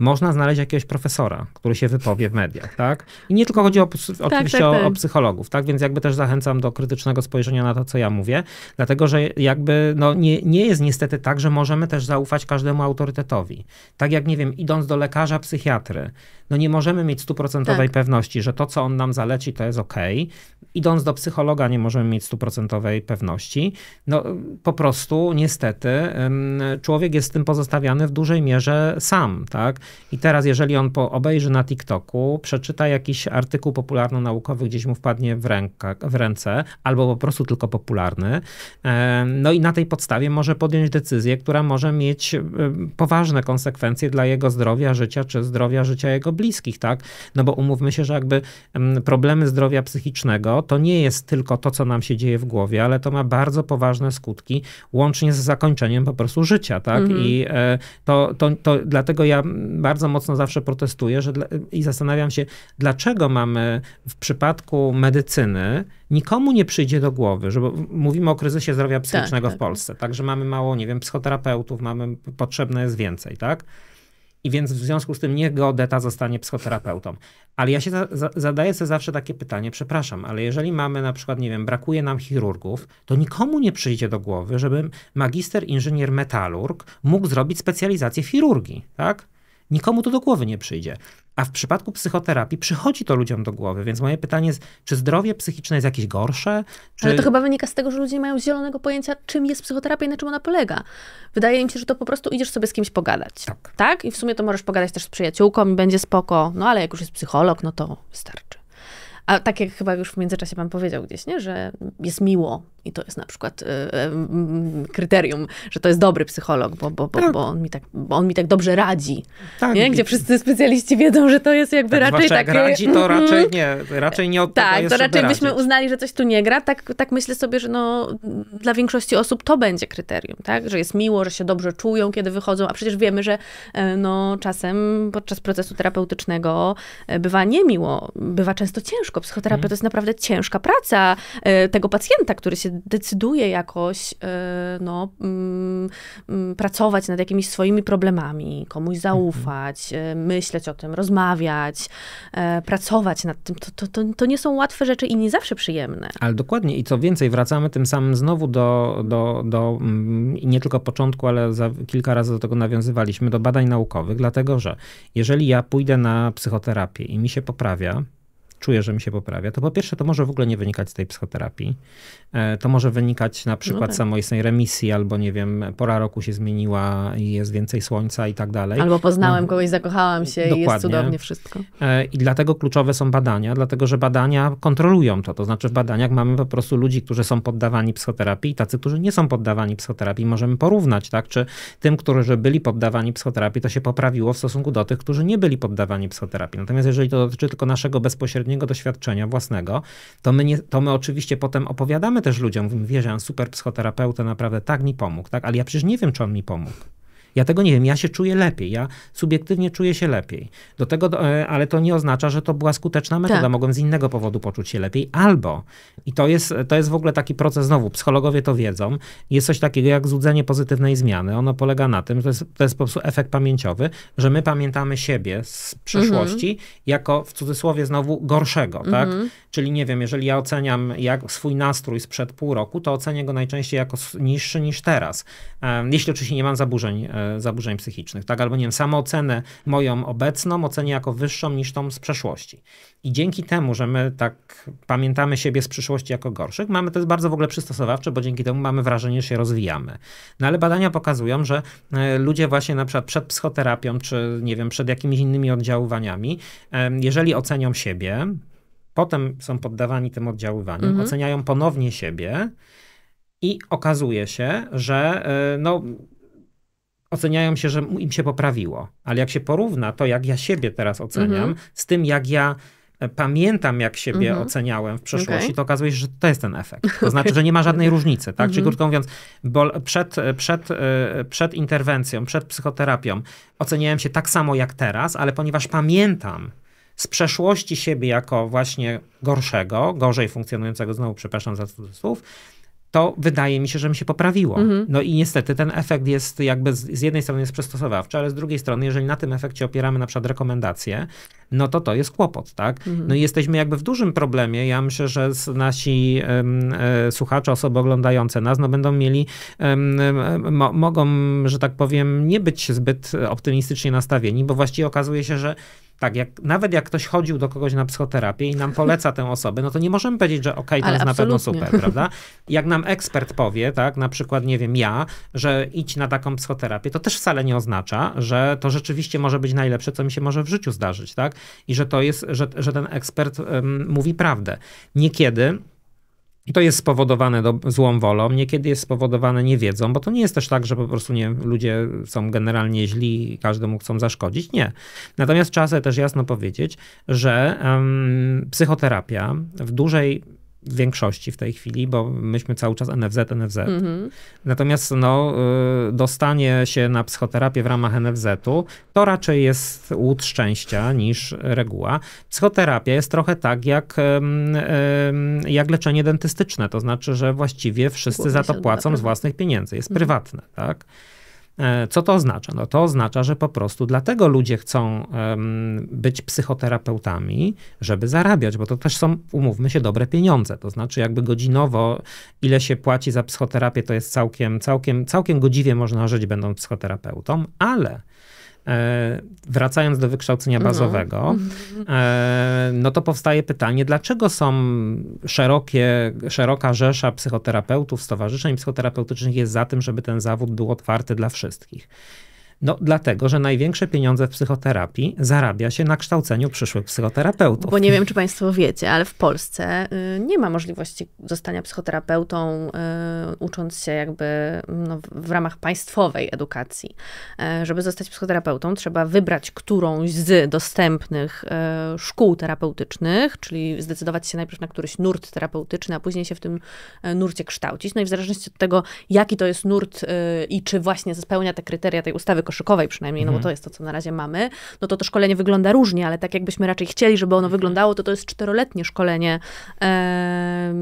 można znaleźć jakiegoś profesora, który się wypowie w mediach, tak? I nie tylko chodzi o, tak, oczywiście tak, tak, tak. O, o, psychologów, tak? Więc jakby też zachęcam do krytycznego spojrzenia na to, co ja mówię, dlatego, że jakby no, nie, nie jest niestety tak, że możemy też zaufać każdemu autorytetowi. Tak jak, nie wiem, idąc do lekarza, psychiatry, no nie możemy mieć stuprocentowej tak. pewności, że to, co on nam zaleci, to jest ok. Idąc do psychologa, nie możemy mieć stuprocentowej pewności. No po prostu, niestety, człowiek jest z tym pozostawiany w dużej mierze sam, tak? I teraz, jeżeli on po, obejrzy na TikToku, przeczyta jakiś artykuł popularno-naukowy, gdzieś mu wpadnie w, ręka, w ręce, albo po prostu tylko popularny, no i na tej podstawie może podjąć decyzję, która może mieć poważne konsekwencje dla jego zdrowia, życia, czy zdrowia życia jego bliskich, tak? No bo umówmy się, że jakby problemy zdrowia psychicznego to nie jest tylko to, co nam się dzieje w głowie, ale to ma bardzo poważne skutki, łącznie z zakończeniem po prostu życia, tak? Mhm. I e, to, to, to dlatego ja bardzo mocno zawsze protestuję że dla, i zastanawiam się, dlaczego mamy w przypadku medycyny nikomu nie przyjdzie do głowy, że mówimy o kryzysie zdrowia tak, psychicznego tak, tak. w Polsce, także mamy mało, nie wiem, psychoterapeutów, mamy, potrzebne jest więcej, tak? I więc w związku z tym niech geodeta zostanie psychoterapeutą. Ale ja się za, za, zadaję sobie zawsze takie pytanie, przepraszam, ale jeżeli mamy na przykład, nie wiem, brakuje nam chirurgów, to nikomu nie przyjdzie do głowy, żeby magister inżynier metalurg mógł zrobić specjalizację chirurgii, tak? Nikomu to do głowy nie przyjdzie. A w przypadku psychoterapii przychodzi to ludziom do głowy, więc moje pytanie jest, czy zdrowie psychiczne jest jakieś gorsze? Czy... Ale to chyba wynika z tego, że ludzie nie mają zielonego pojęcia, czym jest psychoterapia i na czym ona polega. Wydaje im się, że to po prostu idziesz sobie z kimś pogadać. Tak. tak? I w sumie to możesz pogadać też z przyjaciółką i będzie spoko, no ale jak już jest psycholog, no to wystarczy. A tak jak chyba już w międzyczasie pan powiedział gdzieś, nie? że jest miło i to jest na przykład y, y, kryterium, że to jest dobry psycholog, bo, bo, bo, tak. bo, on, mi tak, bo on mi tak dobrze radzi. Tak. Nie? Gdzie wszyscy specjaliści wiedzą, że to jest jakby tak, raczej tak. jak radzi, to mhm. raczej nie, raczej nie Tak, to raczej byśmy radzić. uznali, że coś tu nie gra. Tak, tak myślę sobie, że no, dla większości osób to będzie kryterium, tak? Że jest miło, że się dobrze czują, kiedy wychodzą, a przecież wiemy, że e, no, czasem podczas procesu terapeutycznego bywa niemiło, bywa często ciężko jako psychoterapeuta, mhm. to jest naprawdę ciężka praca e, tego pacjenta, który się decyduje jakoś e, no, mm, mm, pracować nad jakimiś swoimi problemami, komuś mhm. zaufać, e, myśleć o tym, rozmawiać, pracować nad tym. To, to, to, to nie są łatwe rzeczy i nie zawsze przyjemne. Ale dokładnie i co więcej, wracamy tym samym znowu do, do, do mm, nie tylko początku, ale za, kilka razy do tego nawiązywaliśmy, do badań naukowych, dlatego że jeżeli ja pójdę na psychoterapię i mi się poprawia, czuję, że mi się poprawia, to po pierwsze to może w ogóle nie wynikać z tej psychoterapii. E, to może wynikać na no przykład no tak. samoistnej remisji, albo nie wiem, pora roku się zmieniła i jest więcej słońca i tak dalej. Albo poznałem no, kogoś, zakochałam się dokładnie. i jest cudownie wszystko. E, I dlatego kluczowe są badania, dlatego że badania kontrolują to. To znaczy w badaniach mamy po prostu ludzi, którzy są poddawani psychoterapii i tacy, którzy nie są poddawani psychoterapii. Możemy porównać, tak? Czy tym, którzy byli poddawani psychoterapii, to się poprawiło w stosunku do tych, którzy nie byli poddawani psychoterapii. Natomiast jeżeli to dotyczy tylko naszego bezpośredniego doświadczenia własnego, to my, nie, to my oczywiście potem opowiadamy też ludziom, mówimy, wierzę, super psychoterapeuta, naprawdę tak mi pomógł, tak? Ale ja przecież nie wiem, czy on mi pomógł. Ja tego nie wiem, ja się czuję lepiej, ja subiektywnie czuję się lepiej. Do tego, e, ale to nie oznacza, że to była skuteczna metoda. Tak. Mogłem z innego powodu poczuć się lepiej. Albo, i to jest, to jest w ogóle taki proces, znowu, psychologowie to wiedzą, jest coś takiego jak złudzenie pozytywnej zmiany. Ono polega na tym, że to jest, to jest po prostu efekt pamięciowy, że my pamiętamy siebie z przeszłości mhm. jako, w cudzysłowie znowu, gorszego, tak? mhm. tak? Czyli nie wiem, jeżeli ja oceniam jak swój nastrój sprzed pół roku, to ocenię go najczęściej jako niższy niż teraz. Jeśli oczywiście nie mam zaburzeń e, E, zaburzeń psychicznych, tak? Albo nie wiem, samoocenę moją obecną ocenię jako wyższą niż tą z przeszłości. I dzięki temu, że my tak pamiętamy siebie z przyszłości jako gorszych, mamy to jest bardzo w ogóle przystosowawcze, bo dzięki temu mamy wrażenie, że się rozwijamy. No ale badania pokazują, że e, ludzie właśnie na przykład przed psychoterapią, czy nie wiem, przed jakimiś innymi oddziaływaniami, e, jeżeli ocenią siebie, potem są poddawani tym oddziaływaniu, mhm. oceniają ponownie siebie i okazuje się, że no oceniają się, że im się poprawiło. Ale jak się porówna to, jak ja siebie teraz oceniam, mm -hmm. z tym, jak ja e, pamiętam, jak siebie mm -hmm. oceniałem w przeszłości, okay. to okazuje się, że to jest ten efekt. To okay. znaczy, że nie ma żadnej *laughs* różnicy, tak? Mm -hmm. Czyli mhm. krótko mówiąc, bo przed, e, przed, e, przed interwencją, przed psychoterapią oceniałem się tak samo jak teraz, ale ponieważ pamiętam, z przeszłości siebie jako właśnie gorszego, gorzej funkcjonującego, znowu przepraszam za cudzysłów, to wydaje mi się, że mi się poprawiło. Mhm. No i niestety ten efekt jest jakby z, z, jednej strony jest przystosowawczy, ale z drugiej strony, jeżeli na tym efekcie opieramy na przykład rekomendacje, no to to jest kłopot, tak? Mhm. No i jesteśmy jakby w dużym problemie. Ja myślę, że nasi um, słuchacze, osoby oglądające nas, no będą mieli, um, mo mogą, że tak powiem, nie być zbyt optymistycznie nastawieni, bo właściwie okazuje się, że tak, jak, nawet jak ktoś chodził do kogoś na psychoterapię i nam poleca tę osobę, no to nie możemy powiedzieć, że okej, okay, to Ale jest absolutnie. na pewno super, prawda? Jak nam ekspert powie, tak, na przykład, nie wiem, ja, że idź na taką psychoterapię, to też wcale nie oznacza, że to rzeczywiście może być najlepsze, co mi się może w życiu zdarzyć, tak? I że to jest, że, że ten ekspert um, mówi prawdę. Niekiedy i to jest spowodowane do, złą wolą, niekiedy jest spowodowane niewiedzą, bo to nie jest też tak, że po prostu nie, ludzie są generalnie źli i każdemu chcą zaszkodzić. Nie. Natomiast trzeba sobie też jasno powiedzieć, że um, psychoterapia w dużej w większości w tej chwili, bo myśmy cały czas NFZ, NFZ. Mhm. Natomiast no, y, dostanie się na psychoterapię w ramach NFZ-u to raczej jest łód szczęścia niż reguła. Psychoterapia jest trochę tak jak, jak leczenie dentystyczne, to znaczy, że właściwie wszyscy za to płacą z własnych pieniędzy, jest mhm. prywatne, tak? E, co to oznacza? No to oznacza, że po prostu dlatego ludzie chcą um, być psychoterapeutami, żeby zarabiać, bo to też są, umówmy się, dobre pieniądze. To znaczy, jakby godzinowo, ile się płaci za psychoterapię, to jest całkiem, całkiem, całkiem godziwie można żyć, będąc psychoterapeutą, ale E, wracając do wykształcenia no. bazowego, no. no to powstaje pytanie, dlaczego są szerokie, szeroka rzesza psychoterapeutów, stowarzyszeń psychoterapeutycznych jest za tym, żeby ten zawód był otwarty dla wszystkich. No dlatego, że największe pieniądze w psychoterapii zarabia się na kształceniu przyszłych psychoterapeutów. Bo nie wiem, czy Państwo wiecie, ale w Polsce y, nie ma możliwości zostania psychoterapeutą, y, ucząc się jakby no, w ramach państwowej edukacji. Y, żeby zostać psychoterapeutą, trzeba wybrać którąś z dostępnych szkół terapeutycznych, czyli zdecydować się najpierw na któryś nurt terapeutyczny, a później się w tym nurcie kształcić. No i w zależności od tego, jaki to jest nurt i czy właśnie spełnia te kryteria tej ustawy koszykowej przynajmniej, no bo mhm. to jest to, co na razie mamy, no to to szkolenie wygląda różnie, ale tak jakbyśmy raczej chcieli, żeby ono mhm. wyglądało, to to jest czteroletnie szkolenie e,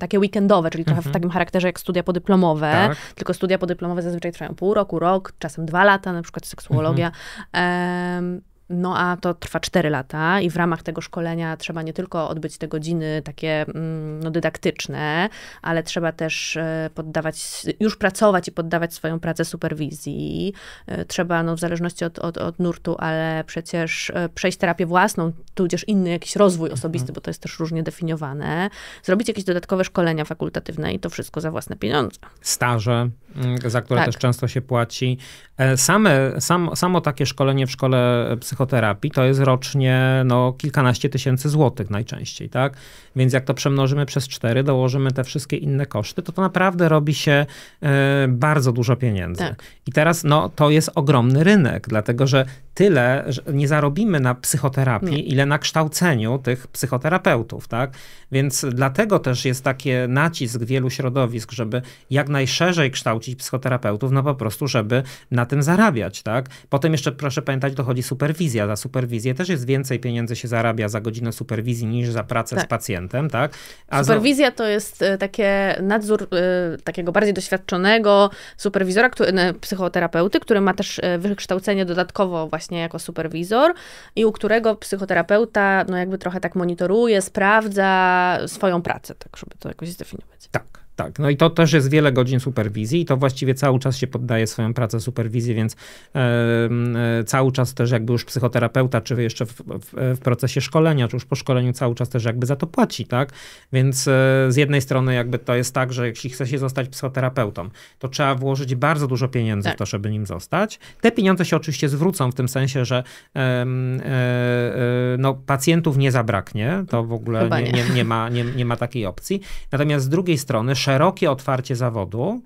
takie weekendowe, czyli trochę w mhm. takim charakterze jak studia podyplomowe, tak. tylko studia podyplomowe zazwyczaj trwają pół roku, rok, czasem dwa lata, na przykład seksuologia. E, no a to trwa 4 lata i w ramach tego szkolenia trzeba nie tylko odbyć te godziny takie mm, no, dydaktyczne, ale trzeba też e, poddawać, już pracować i poddawać swoją pracę superwizji. E, trzeba, no, w zależności od, od, od nurtu, ale przecież e, przejść terapię własną, tudzież inny jakiś rozwój mhm. osobisty, mhm. bo to jest też różnie definiowane. Zrobić jakieś dodatkowe szkolenia fakultatywne i to wszystko za własne pieniądze. Staże, Mm, za które tak. też często się płaci. E, same, sam, samo takie szkolenie w szkole psychoterapii to jest rocznie no, kilkanaście tysięcy złotych najczęściej, tak? Więc jak to przemnożymy przez 4, dołożymy te wszystkie inne koszty, to to naprawdę robi się e, bardzo dużo pieniędzy. Tak. I teraz no, to jest ogromny rynek, dlatego że tyle że nie zarobimy na psychoterapii, nie. ile na kształceniu tych psychoterapeutów, tak? Więc dlatego też jest taki nacisk wielu środowisk, żeby jak najszerzej kształcić psychoterapeutów, no po prostu, żeby na tym zarabiać, tak? Potem jeszcze proszę pamiętać, dochodzi superwizja. Za superwizję też jest więcej pieniędzy się zarabia za godzinę superwizji niż za pracę tak. z pacjentem producentem, tak? A Superwizja to jest e, takie nadzór e, takiego bardziej doświadczonego superwizora, który, psychoterapeuty, który ma też e, wykształcenie dodatkowo właśnie jako superwizor i u którego psychoterapeuta no jakby trochę tak monitoruje, sprawdza swoją pracę, tak żeby to jakoś zdefiniować. Tak. Tak, no i to też jest wiele godzin superwizji i to właściwie cały czas się poddaje swoją pracę superwizji, więc yy, cały czas też jakby już psychoterapeuta, czy jeszcze w, w, w, procesie szkolenia, czy już po szkoleniu cały czas też jakby za to płaci, tak? Więc yy, z jednej strony jakby to jest tak, że jeśli chce się zostać psychoterapeutą, to trzeba włożyć bardzo dużo pieniędzy tak. w to, tak. żeby nim zostać. Te pieniądze się oczywiście zwrócą w tym sensie, że e, no, pacjentów nie zabraknie, to w ogóle nie, nie, nie, ma, nie, nie ma takiej opcji. Natomiast z drugiej strony szerokie otwarcie zawodu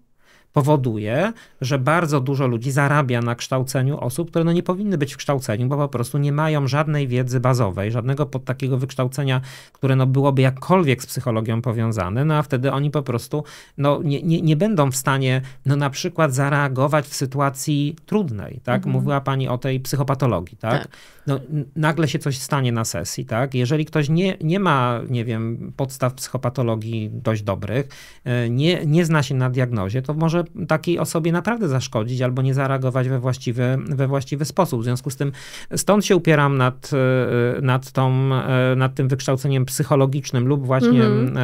powoduje, że bardzo dużo ludzi zarabia na kształceniu osób, które no nie powinny być w kształceniu, bo po prostu nie mają żadnej wiedzy bazowej, żadnego pod takiego wykształcenia, które no byłoby jakkolwiek z psychologią powiązane, no a wtedy oni po prostu no nie, nie, nie będą w stanie no na przykład zareagować w sytuacji trudnej, tak? Mhm. Mówiła pani o tej psychopatologii, tak? tak. No, nagle się coś stanie na sesji, tak? Jeżeli ktoś nie, nie ma, nie wiem, podstaw psychopatologii dość dobrych, e, nie, nie zna się na diagnozie, to może może takiej osobie naprawdę zaszkodzić albo nie zareagować we właściwy, we właściwy sposób. W związku z tym stąd się upieram nad, e, nad, tą, e, nad tym wykształceniem psychologicznym lub właśnie mm -hmm.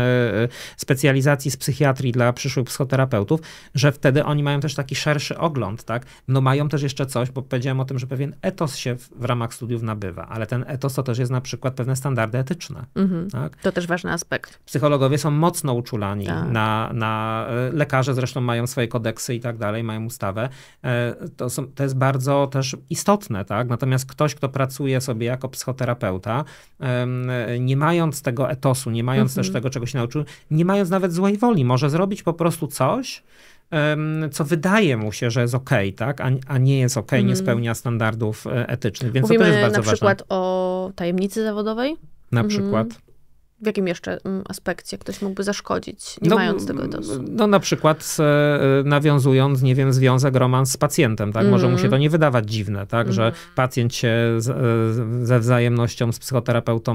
specjalizacji z psychiatrii dla przyszłych psychoterapeutów, że wtedy oni mają też taki szerszy ogląd, tak? No mają też jeszcze coś, bo powiedziałem o tym, że pewien etos się w, w ramach studiów nabywa, ale ten etos to też jest na przykład pewne standardy etyczne. Mm -hmm. tak? To też ważny aspekt. Psychologowie są mocno uczulani tak. na, na lekarze zresztą mają swoje swoje kodeksy i tak dalej, mają ustawę. E, to, są, to jest bardzo też istotne, tak? Natomiast ktoś, kto pracuje sobie jako psychoterapeuta, nie mając tego etosu, nie mając mhm. też tego, czego się nauczył, nie mając nawet złej woli, może zrobić po prostu coś, co wydaje mu się, że jest ok, tak? a, a nie jest ok, nie mhm. spełnia standardów e, etycznych. Więc Mówimy to też jest bardzo na przykład ważne. o tajemnicy zawodowej? Na przykład. Mhm. W jakim jeszcze mm, aspekcie ktoś mógłby zaszkodzić, nie no, mając tego dosu? No na przykład e, e, nawiązując, nie wiem, związek, romans z pacjentem, tak? Mm. Może mu się mhm. to nie wydawać dziwne, tak? Mm. Że mhm. pacjent się e, z, ze wzajemnością z psychoterapeutą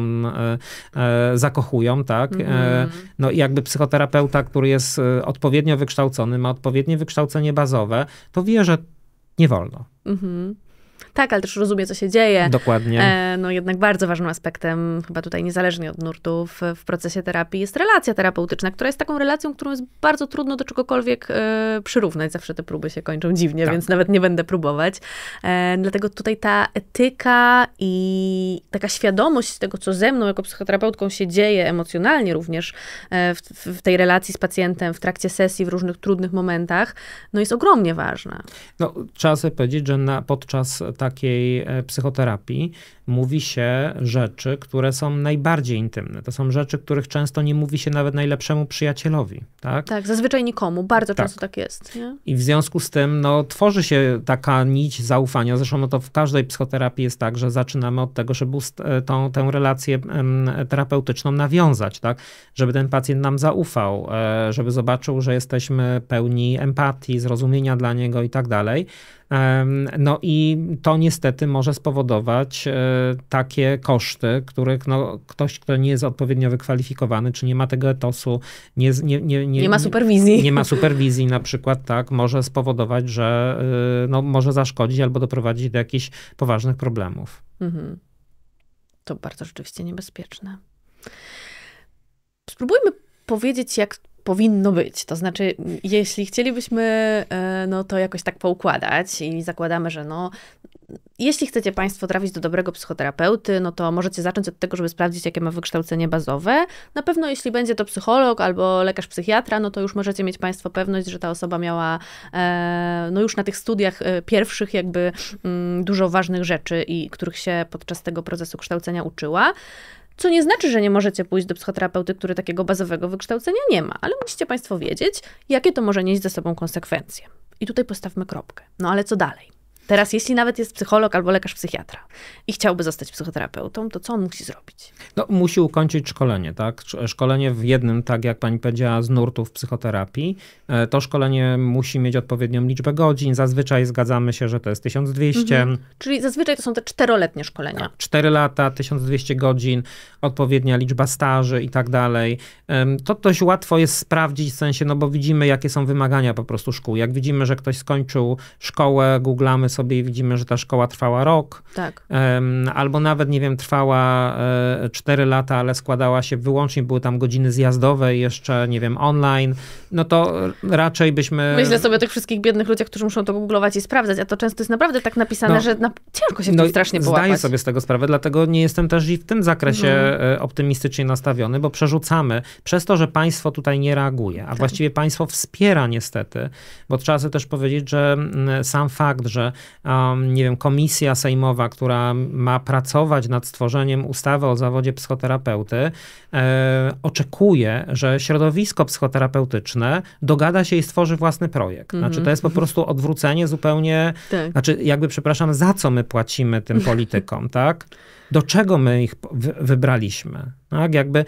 zakochują, tak? Mhm. No i jakby psychoterapeuta, który jest odpowiednio wykształcony, ma odpowiednie wykształcenie bazowe, to wie, że nie wolno. Mhm tak, ale też rozumie, co się dzieje. Dokładnie. E, no jednak bardzo ważnym aspektem, chyba tutaj niezależnie od nurtów, w procesie terapii jest relacja terapeutyczna, która jest taką relacją, którą jest bardzo trudno do czegokolwiek e, przyrównać. Zawsze te próby się kończą dziwnie, tak. więc nawet nie będę próbować. E, dlatego tutaj ta etyka i taka świadomość tego, co ze mną jako psychoterapeutką się dzieje emocjonalnie również e, w, w tej relacji z pacjentem, w trakcie sesji, w różnych trudnych momentach, no jest ogromnie ważna. No, trzeba sobie powiedzieć, że na, podczas takiej e, psychoterapii, mówi się rzeczy, które są najbardziej intymne. To są rzeczy, których często nie mówi się nawet najlepszemu przyjacielowi. Tak, tak zazwyczaj nikomu. Bardzo tak. często tak jest. Nie? I w związku z tym no, tworzy się taka nić zaufania. Zresztą no, to w każdej psychoterapii jest tak, że zaczynamy od tego, żeby e, tą, tę relację terapeutyczną nawiązać, tak? żeby ten pacjent nam zaufał, e, żeby zobaczył, że jesteśmy pełni empatii, zrozumienia dla niego i tak dalej. No i to niestety może spowodować e, takie koszty, których no, ktoś, kto nie jest odpowiednio wykwalifikowany, czy nie ma tego etosu, nie, nie, nie, nie, ma superwizji. Nie, ma superwizji na przykład, tak, może spowodować, że y, no, może zaszkodzić albo doprowadzić do jakichś poważnych problemów. Mhm. To bardzo rzeczywiście niebezpieczne. Spróbujmy powiedzieć, jak powinno być. To znaczy, jeśli chcielibyśmy e, no, to jakoś tak poukładać i zakładamy, że no, jeśli chcecie Państwo trafić do dobrego psychoterapeuty, no to możecie zacząć od tego, żeby sprawdzić, jakie ma wykształcenie bazowe. Na pewno, jeśli będzie to psycholog albo lekarz psychiatra, no to już możecie mieć Państwo pewność, że ta osoba miała e, no już na tych studiach e, pierwszych jakby mm, dużo ważnych rzeczy i których się podczas tego procesu kształcenia uczyła. Co nie znaczy, że nie możecie pójść do psychoterapeuty, który takiego bazowego wykształcenia nie ma, ale musicie Państwo wiedzieć, jakie to może nieść ze sobą konsekwencje. I tutaj postawmy kropkę. No ale co dalej? Teraz, jeśli nawet jest psycholog albo lekarz psychiatra i chciałby zostać psychoterapeutą, to co on musi zrobić? No, musi ukończyć szkolenie, tak? Szkolenie w jednym, tak jak pani powiedziała, z nurtów psychoterapii. E, to szkolenie musi mieć odpowiednią liczbę godzin. Zazwyczaj zgadzamy się, że to jest 1200. Mhm. Czyli zazwyczaj to są te czteroletnie szkolenia. Tak, 4 lata, 1200 godzin, odpowiednia liczba staży i tak dalej. To dość łatwo jest sprawdzić w sensie, no bo widzimy, jakie są wymagania po prostu szkół. Jak widzimy, że ktoś skończył szkołę, googlamy sobie i widzimy, że ta szkoła trwała rok, tak. albo nawet, nie wiem, trwała 4 e, lata, ale składała się wyłącznie, były tam godziny zjazdowe jeszcze, nie wiem, online, no to raczej byśmy... Myślę sobie o tych wszystkich biednych ludziach, którzy muszą to googlować i sprawdzać, a to często jest naprawdę tak napisane, no, że na... ciężko się w no, tym strasznie połapać. Zdaję sobie z tego sprawę, dlatego nie jestem też i w tym zakresie mhm. E, optymistycznie nastawiony, bo przerzucamy przez to, że państwo tutaj nie reaguje, a tak. właściwie państwo wspiera niestety, bo trzeba sobie też powiedzieć, że mm, sam fakt, że um, nie wiem, komisja sejmowa, która ma pracować nad stworzeniem ustawy o zawodzie psychoterapeuty, e, oczekuje, że środowisko psychoterapeutyczne dogada się i stworzy własny projekt. mm -hmm. to mhm. jest po prostu odwrócenie zupełnie, tak. znaczy, jakby, przepraszam, za co my płacimy tym politykom, tak? do czego my ich wybraliśmy. Tak? Jakby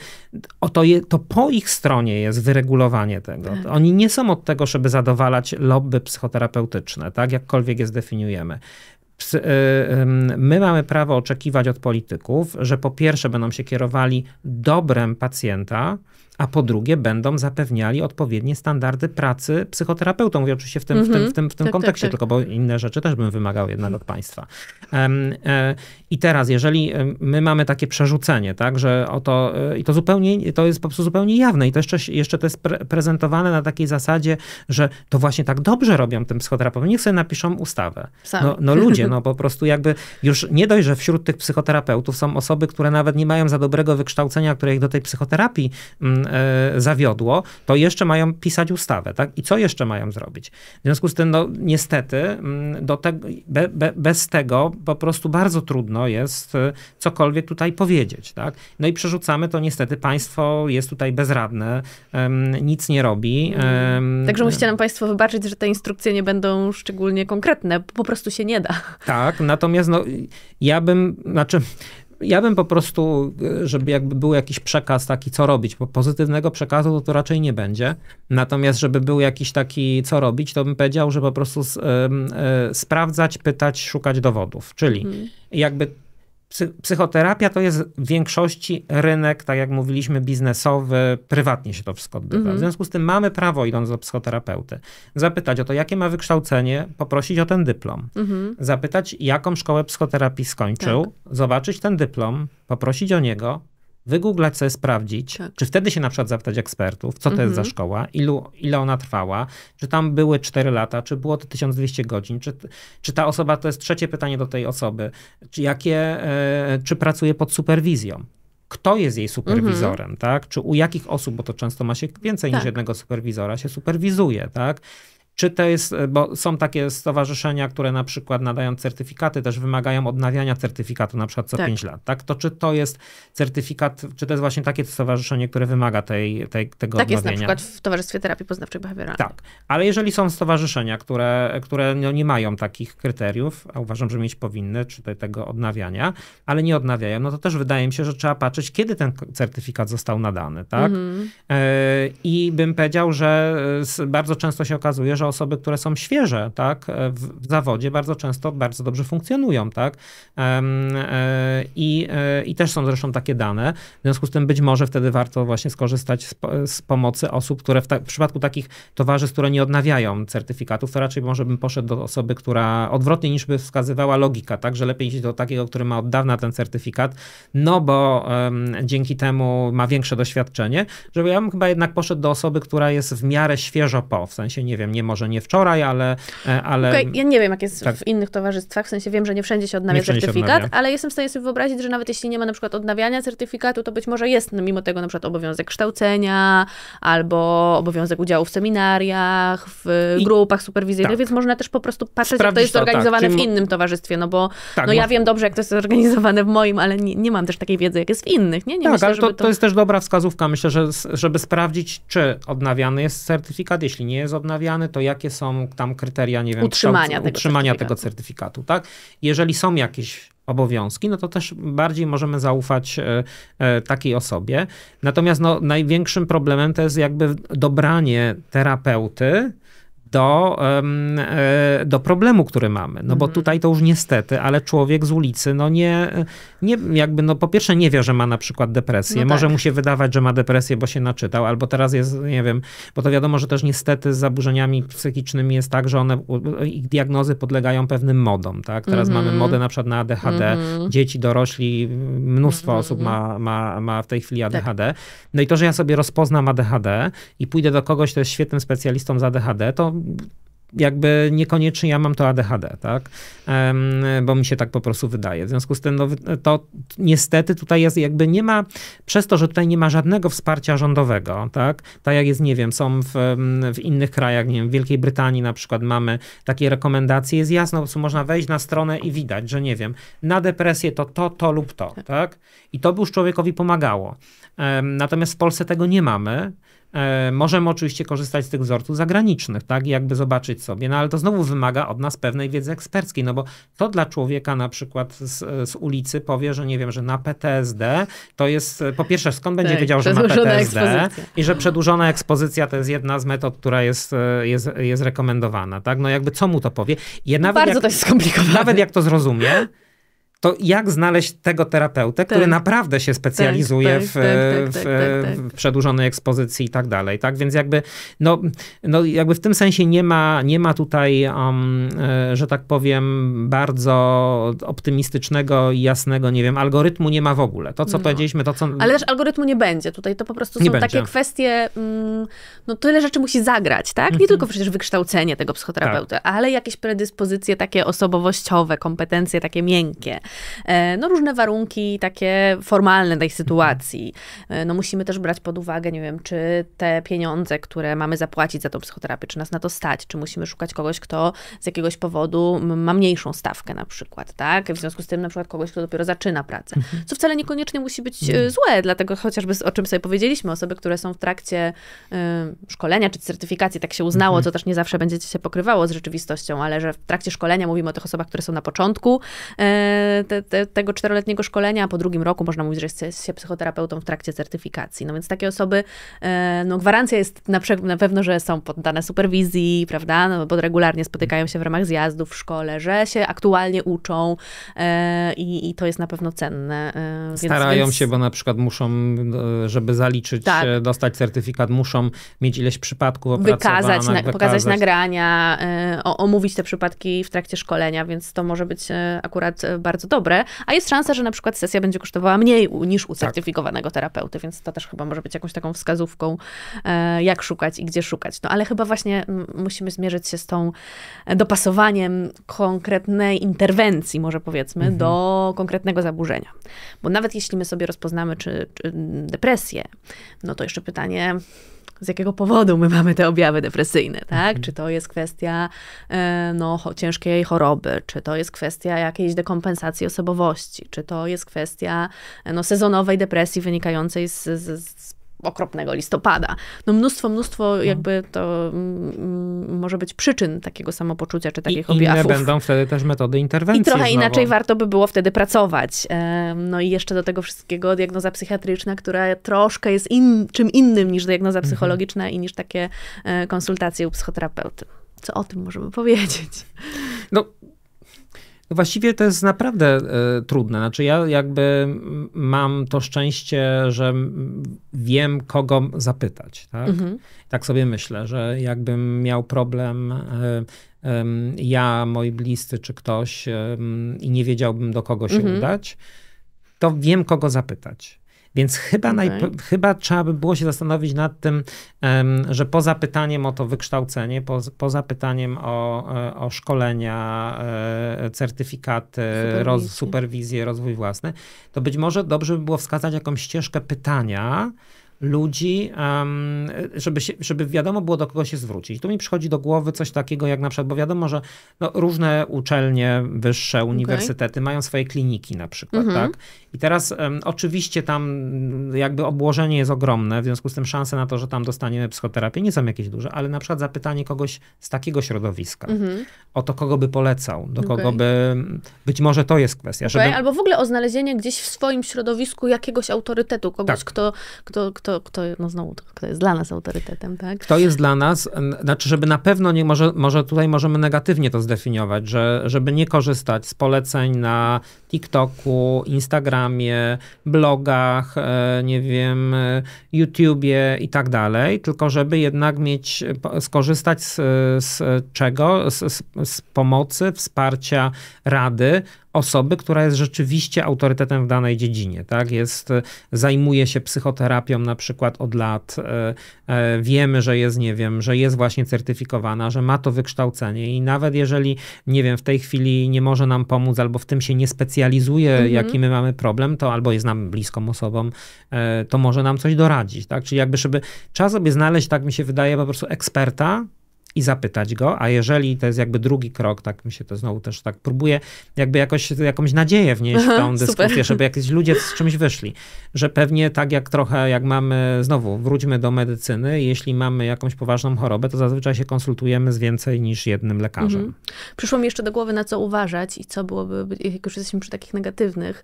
to, je, to po ich stronie jest wyregulowanie tego. Tak. Oni nie są od tego, żeby zadowalać lobby psychoterapeutyczne, tak? jakkolwiek je zdefiniujemy. Y, my mamy prawo oczekiwać od polityków, że po pierwsze będą się kierowali dobrem pacjenta, a po drugie będą zapewniali odpowiednie standardy pracy psychoterapeutom. Mówię oczywiście w tym, w tym, mhm. w tym, w tym tak, tak kontekście, tak, tak. tylko bo inne rzeczy też bym wymagał jednak od państwa. Um, e, I teraz, jeżeli my mamy takie przerzucenie, tak, że oto, e, i to zupełnie, to jest po prostu zupełnie jawne i to jeszcze, jeszcze to jest pre prezentowane na takiej zasadzie, że to właśnie tak dobrze robią tym psychoterapeutom, niech sobie napiszą ustawę. No, no ludzie, no *laughs* po prostu jakby już nie dość, że wśród tych psychoterapeutów są osoby, które nawet nie mają za dobrego wykształcenia, które ich do tej psychoterapii mm, E, zawiodło, to jeszcze mają pisać ustawę, tak? I co jeszcze mają zrobić? W związku z tym, no niestety, mm, do te, be, be, bez tego po prostu bardzo trudno jest e, cokolwiek tutaj powiedzieć, tak? No i przerzucamy to niestety, państwo jest tutaj bezradne, nic nie robi. Także musicie e, nam państwo wybaczyć, że te instrukcje nie będą szczególnie konkretne, po prostu się nie da. Tak, natomiast no, ja bym, znaczy ja bym po prostu, e, żeby jakby był jakiś przekaz taki, co robić, bo pozytywnego przekazu to, to raczej nie będzie. Natomiast, żeby był jakiś taki, co robić, to bym powiedział, że po prostu z, y, y, sprawdzać, pytać, szukać dowodów. Czyli mhm. jakby psychoterapia to jest w większości rynek, tak jak mówiliśmy, biznesowy, prywatnie się to wszystko odbywa. Mm -hmm. W mhm. związku z tym mamy prawo, idąc do psychoterapeuty, zapytać o to, jakie ma wykształcenie, poprosić o ten dyplom, mm -hmm. zapytać, jaką szkołę psychoterapii skończył, tak. zobaczyć ten dyplom, poprosić o niego, wygooglać sobie, sprawdzić, tak. czy wtedy się na przykład zapytać ekspertów, co to mhm. jest za mhm. szkoła, ilu, ile ona trwała, czy tam były 4 lata, czy było to 1200 godzin, czy, czy ta osoba, to jest trzecie pytanie do tej osoby, czy, jakie, e, czy pracuje pod superwizją, kto jest jej superwizorem, mhm. tak? Czy u jakich osób, bo to często ma się więcej tak. niż jednego superwizora, się superwizuje, tak? Czy to jest, e, bo są takie stowarzyszenia, które na przykład nadają certyfikaty, też wymagają odnawiania certyfikatu na przykład co tak. 5 lat, tak? To czy to jest certyfikat, czy to jest właśnie takie stowarzyszenie, które wymaga tej, tej, tego tak odnawiania? Tak jest na przykład w Towarzystwie Terapii Poznawczej Behawioralnej. Tak, ale jeżeli są stowarzyszenia, które, które no nie mają takich kryteriów, a uważam, że mieć powinny, czy te, tego odnawiania, ale nie odnawiają, no to też wydaje mi się, że trzeba patrzeć, kiedy ten certyfikat został nadany, tak? Mhm. E, I bym powiedział, że e, bardzo często się okazuje, że że osoby, które są świeże tak, e, w, w zawodzie, bardzo często bardzo dobrze funkcjonują. Tak? E, I, e, I też są zresztą takie dane. W związku z tym być może wtedy warto właśnie skorzystać z, z pomocy osób, które w, ta, w, przypadku takich towarzystw, które nie odnawiają certyfikatów, to raczej może bym poszedł do osoby, która odwrotnie niż by wskazywała logika, tak, że lepiej iść do takiego, który ma od dawna ten certyfikat, no bo um, dzięki temu ma większe doświadczenie, żeby ja bym chyba jednak poszedł do osoby, która jest w miarę świeżo po, w sensie, nie wiem, nie ma może nie wczoraj, ale... E, ale... Okay, ja nie wiem, jak jest tak. w innych towarzystwach, w sensie wiem, że nie wszędzie się odnawia nie certyfikat, się odnawia. ale jestem w stanie sobie wyobrazić, że nawet jeśli nie ma na przykład odnawiania certyfikatu, to być może jest mimo tego na przykład obowiązek kształcenia albo obowiązek udziału w seminariach, w I... grupach superwizyjnych, tak. więc można też po prostu patrzeć, Sprawdzić jak to jest tak. zorganizowane tak. w innym towarzystwie, no bo tak, no ja wiem dobrze, jak to jest zorganizowane w moim, ale nie, nie mam też takiej wiedzy, jak jest w innych, nie? nie tak, myślę, ale to, to... to jest też dobra wskazówka, myślę, że żeby sprawdzić, czy odnawiany jest certyfikat, jeśli nie jest odnawiany, to jakie są tam kryteria, nie wiem, utrzymania, kształt, tego, utrzymania certyfikatu. tego certyfikatu, tak? Jeżeli są jakieś obowiązki, no to też bardziej możemy zaufać e, e, takiej osobie. Natomiast no, największym problemem to jest jakby dobranie terapeuty, do, e, do problemu, który mamy. No bo mhm. tutaj to już niestety, ale człowiek z ulicy, no nie, nie jakby, no po pierwsze nie wie, że ma na przykład depresję. No Może tak. mu się wydawać, że ma depresję, bo się naczytał, albo teraz jest, nie wiem, bo to wiadomo, że też niestety z zaburzeniami psychicznymi jest tak, że one, ich diagnozy podlegają pewnym modom, tak? Teraz mm -hmm. mamy modę na przykład na ADHD, mm -hmm. dzieci, dorośli, mnóstwo mm -hmm. osób ma, ma, ma w tej chwili ADHD. Tak. No i to, że ja sobie rozpoznam ADHD i pójdę do kogoś, kto jest świetnym specjalistą z ADHD, to jakby niekoniecznie ja mam to ADHD, tak? Bo mi się tak po prostu wydaje. W związku z tym no, to niestety tutaj jest jakby nie ma, przez to, że tutaj nie ma żadnego wsparcia rządowego, tak? Tak jak jest, nie wiem, są w, w innych krajach, nie wiem, w Wielkiej Brytanii na przykład mamy takie rekomendacje, jest jasno, po można wejść na stronę i widać, że nie wiem, na depresję to to, to lub to, tak? I to by już człowiekowi pomagało. Natomiast w Polsce tego nie mamy, E, możemy oczywiście korzystać z tych wzorców zagranicznych, tak, i jakby zobaczyć sobie, no ale to znowu wymaga od nas pewnej wiedzy eksperckiej, no bo to dla człowieka na przykład z, z ulicy powie, że nie wiem, że na PTSD to jest, po pierwsze skąd będzie tak, wiedział, że ma PTSD ekspozycja. i że przedłużona ekspozycja to jest jedna z metod, która jest, e, jest, jest rekomendowana, tak, no jakby co mu to powie. I no nawet Bardzo jak, to jest skomplikowane. Nawet jak to zrozumie, to jak znaleźć tego terapeutę, który tak. naprawdę się tak, specjalizuje tak, w, w, przedłużonej ekspozycji i tak dalej, tak? Więc jakby, no, no jakby w tym sensie nie ma, nie ma tutaj, um, e, że tak powiem, bardzo optymistycznego i jasnego, nie wiem, algorytmu nie ma w ogóle. To, co no. powiedzieliśmy, to co... Ale też algorytmu nie będzie tutaj, to po prostu są takie kwestie, mm, no tyle rzeczy musi zagrać, tak? Nie mhm. tylko przecież wykształcenie tego psychoterapeuty, tak. ale jakieś predyspozycje takie osobowościowe, kompetencje takie miękkie. E, no, różne warunki takie formalne tej sytuacji. E, no, musimy też brać pod uwagę, nie wiem, czy te pieniądze, które mamy zapłacić za tą psychoterapię, czy nas na to stać, czy musimy szukać kogoś, kto z jakiegoś powodu ma mniejszą stawkę na przykład, tak? W związku z tym na przykład kogoś, kto dopiero zaczyna pracę, mhm. co wcale niekoniecznie musi być e, mhm. złe, dlatego chociażby o czym sobie powiedzieliśmy, osoby, które są w trakcie y, szkolenia czy certyfikacji, tak się uznało, mhm. co też nie zawsze będzie się pokrywało z rzeczywistością, ale że w trakcie szkolenia mówimy o tych osobach, które są na początku te, te, tego czteroletniego szkolenia, a po drugim roku można mówić, że jest się psychoterapeutą w trakcie certyfikacji. No więc takie osoby, e, no gwarancja jest na, na pewno, że są poddane superwizji, prawda, no bo regularnie spotykają się w ramach zjazdów w szkole, że się aktualnie uczą e, i, i to jest na pewno cenne. E, Starają więc... się, bo na przykład muszą, żeby zaliczyć, tak. dostać certyfikat, muszą mieć ileś przypadków Wykazać, na, wykazać. pokazać nagrania, omówić te przypadki w trakcie szkolenia, więc to może być akurat bardzo dobre, a jest szansa, że na przykład sesja będzie kosztowała mniej niż u tak. certyfikowanego tak. terapeuty, więc to też chyba może być jakąś taką wskazówką, e, jak szukać i gdzie szukać. No ale chyba właśnie musimy zmierzyć się z tą e, dopasowaniem konkretnej interwencji, może powiedzmy, mhm. do konkretnego zaburzenia. Bo nawet jeśli my sobie rozpoznamy, czy, czy depresję, no to jeszcze pytanie, z jakiego powodu my mamy te objawy depresyjne, tak? Mhm. Czy to jest kwestia e, no, ciężkiej choroby, czy to jest kwestia jakiejś dekompensacji osobowości, czy to jest kwestia e, no, sezonowej depresji wynikającej z, z, z okropnego listopada. No mnóstwo, mnóstwo no. jakby to mm, mm, może być przyczyn takiego samopoczucia czy takich I objawów. I będą wtedy też metody interwencji. I trochę znowu. inaczej warto by było wtedy pracować. No i jeszcze do tego wszystkiego diagnoza psychiatryczna, która troszkę jest in, czym innym niż diagnoza mhm. psychologiczna mhm. i niż takie e, konsultacje u psychoterapeuty. Co o tym możemy powiedzieć? No, Właściwie to jest naprawdę y, trudne. Znaczy, ja jakby mam to szczęście, że wiem, kogo zapytać. Tak, mhm. tak sobie myślę, że jakbym miał problem. y, ja, moi bliscy czy ktoś, i nie wiedziałbym do kogo się mhm. udać, to wiem, kogo zapytać. Więc chyba, okay. najp- chyba trzeba by było się zastanowić nad tym, że poza pytaniem o to wykształcenie, po, poza pytaniem o, e, o szkolenia, e, certyfikaty, superwizję. Roz, rozwój własny, to być może dobrze by było wskazać jakąś ścieżkę pytania, ludzi, żeby, się, żeby wiadomo było, do kogo się zwrócić. Tu mi przychodzi do głowy coś takiego jak na przykład, bo wiadomo, że no, różne uczelnie wyższe, uniwersytety okay. mają swoje kliniki na przykład, mm-hmm. tak? I teraz oczywiście tam mm, jakby obłożenie jest ogromne, w związku z tym szanse na to, że tam dostaniemy psychoterapię nie są jakieś duże, ale na przykład zapytanie kogoś z takiego środowiska mhm. o to, kogo by polecał, do okay. kogo by... Być może to jest kwestia. Okay. Żeby... Albo w ogóle o znalezienie gdzieś w swoim środowisku jakiegoś autorytetu, kogoś, tak. kto, kto, kto, kto, no znowu, kto jest dla nas autorytetem, tak? Kto jest dla nas, znaczy, żeby na pewno nie, może, może tutaj możemy negatywnie to zdefiniować, że żeby nie korzystać z poleceń na TikToku, Instagramie, blogach, e, nie wiem, e, YouTubie i tak dalej, tylko żeby jednak mieć, skorzystać z, z czego? Z, z, pomocy, wsparcia rady, osoby, która jest rzeczywiście autorytetem w danej dziedzinie, tak? Jest, e, zajmuje się psychoterapią na przykład od lat, e, e, wiemy, że jest, nie wiem, że jest właśnie certyfikowana, że ma to wykształcenie i nawet jeżeli, nie wiem, w tej chwili nie może nam pomóc albo w tym się nie specjalizuje, mhm. jaki my mamy problem, to albo jest nam bliską osobą, to może nam coś doradzić, tak? Czyli jakby, żeby trzeba sobie znaleźć, tak mi się wydaje, po prostu eksperta, i zapytać go, a jeżeli to jest jakby drugi krok, tak mi się to znowu też tak próbuje, jakby jakoś, jakąś nadzieję wnieść w tą dyskusję, super. żeby jakieś ludzie z czymś wyszli, że pewnie tak jak trochę, jak mamy, znowu wróćmy do medycyny, jeśli mamy jakąś poważną chorobę, to zazwyczaj się konsultujemy z więcej niż jednym lekarzem. Mhm. Przyszło mi jeszcze do głowy, na co uważać i co byłoby, jak już jesteśmy przy takich negatywnych,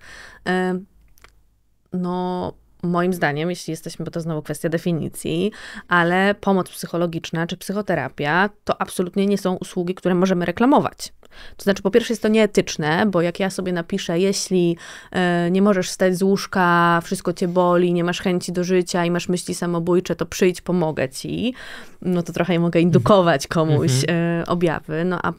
no moim zdaniem, jeśli jesteśmy, bo to znowu kwestia definicji, ale pomoc psychologiczna czy psychoterapia to absolutnie nie są usługi, które możemy reklamować. To znaczy, po pierwsze, jest to nieetyczne, bo jak ja sobie napiszę, jeśli e, nie możesz wstać z łóżka, wszystko cię boli, nie masz chęci do życia i masz myśli samobójcze, to przyjdź, pomogę ci. No to trochę mogę indukować mhm. komuś mhm. E, objawy. No a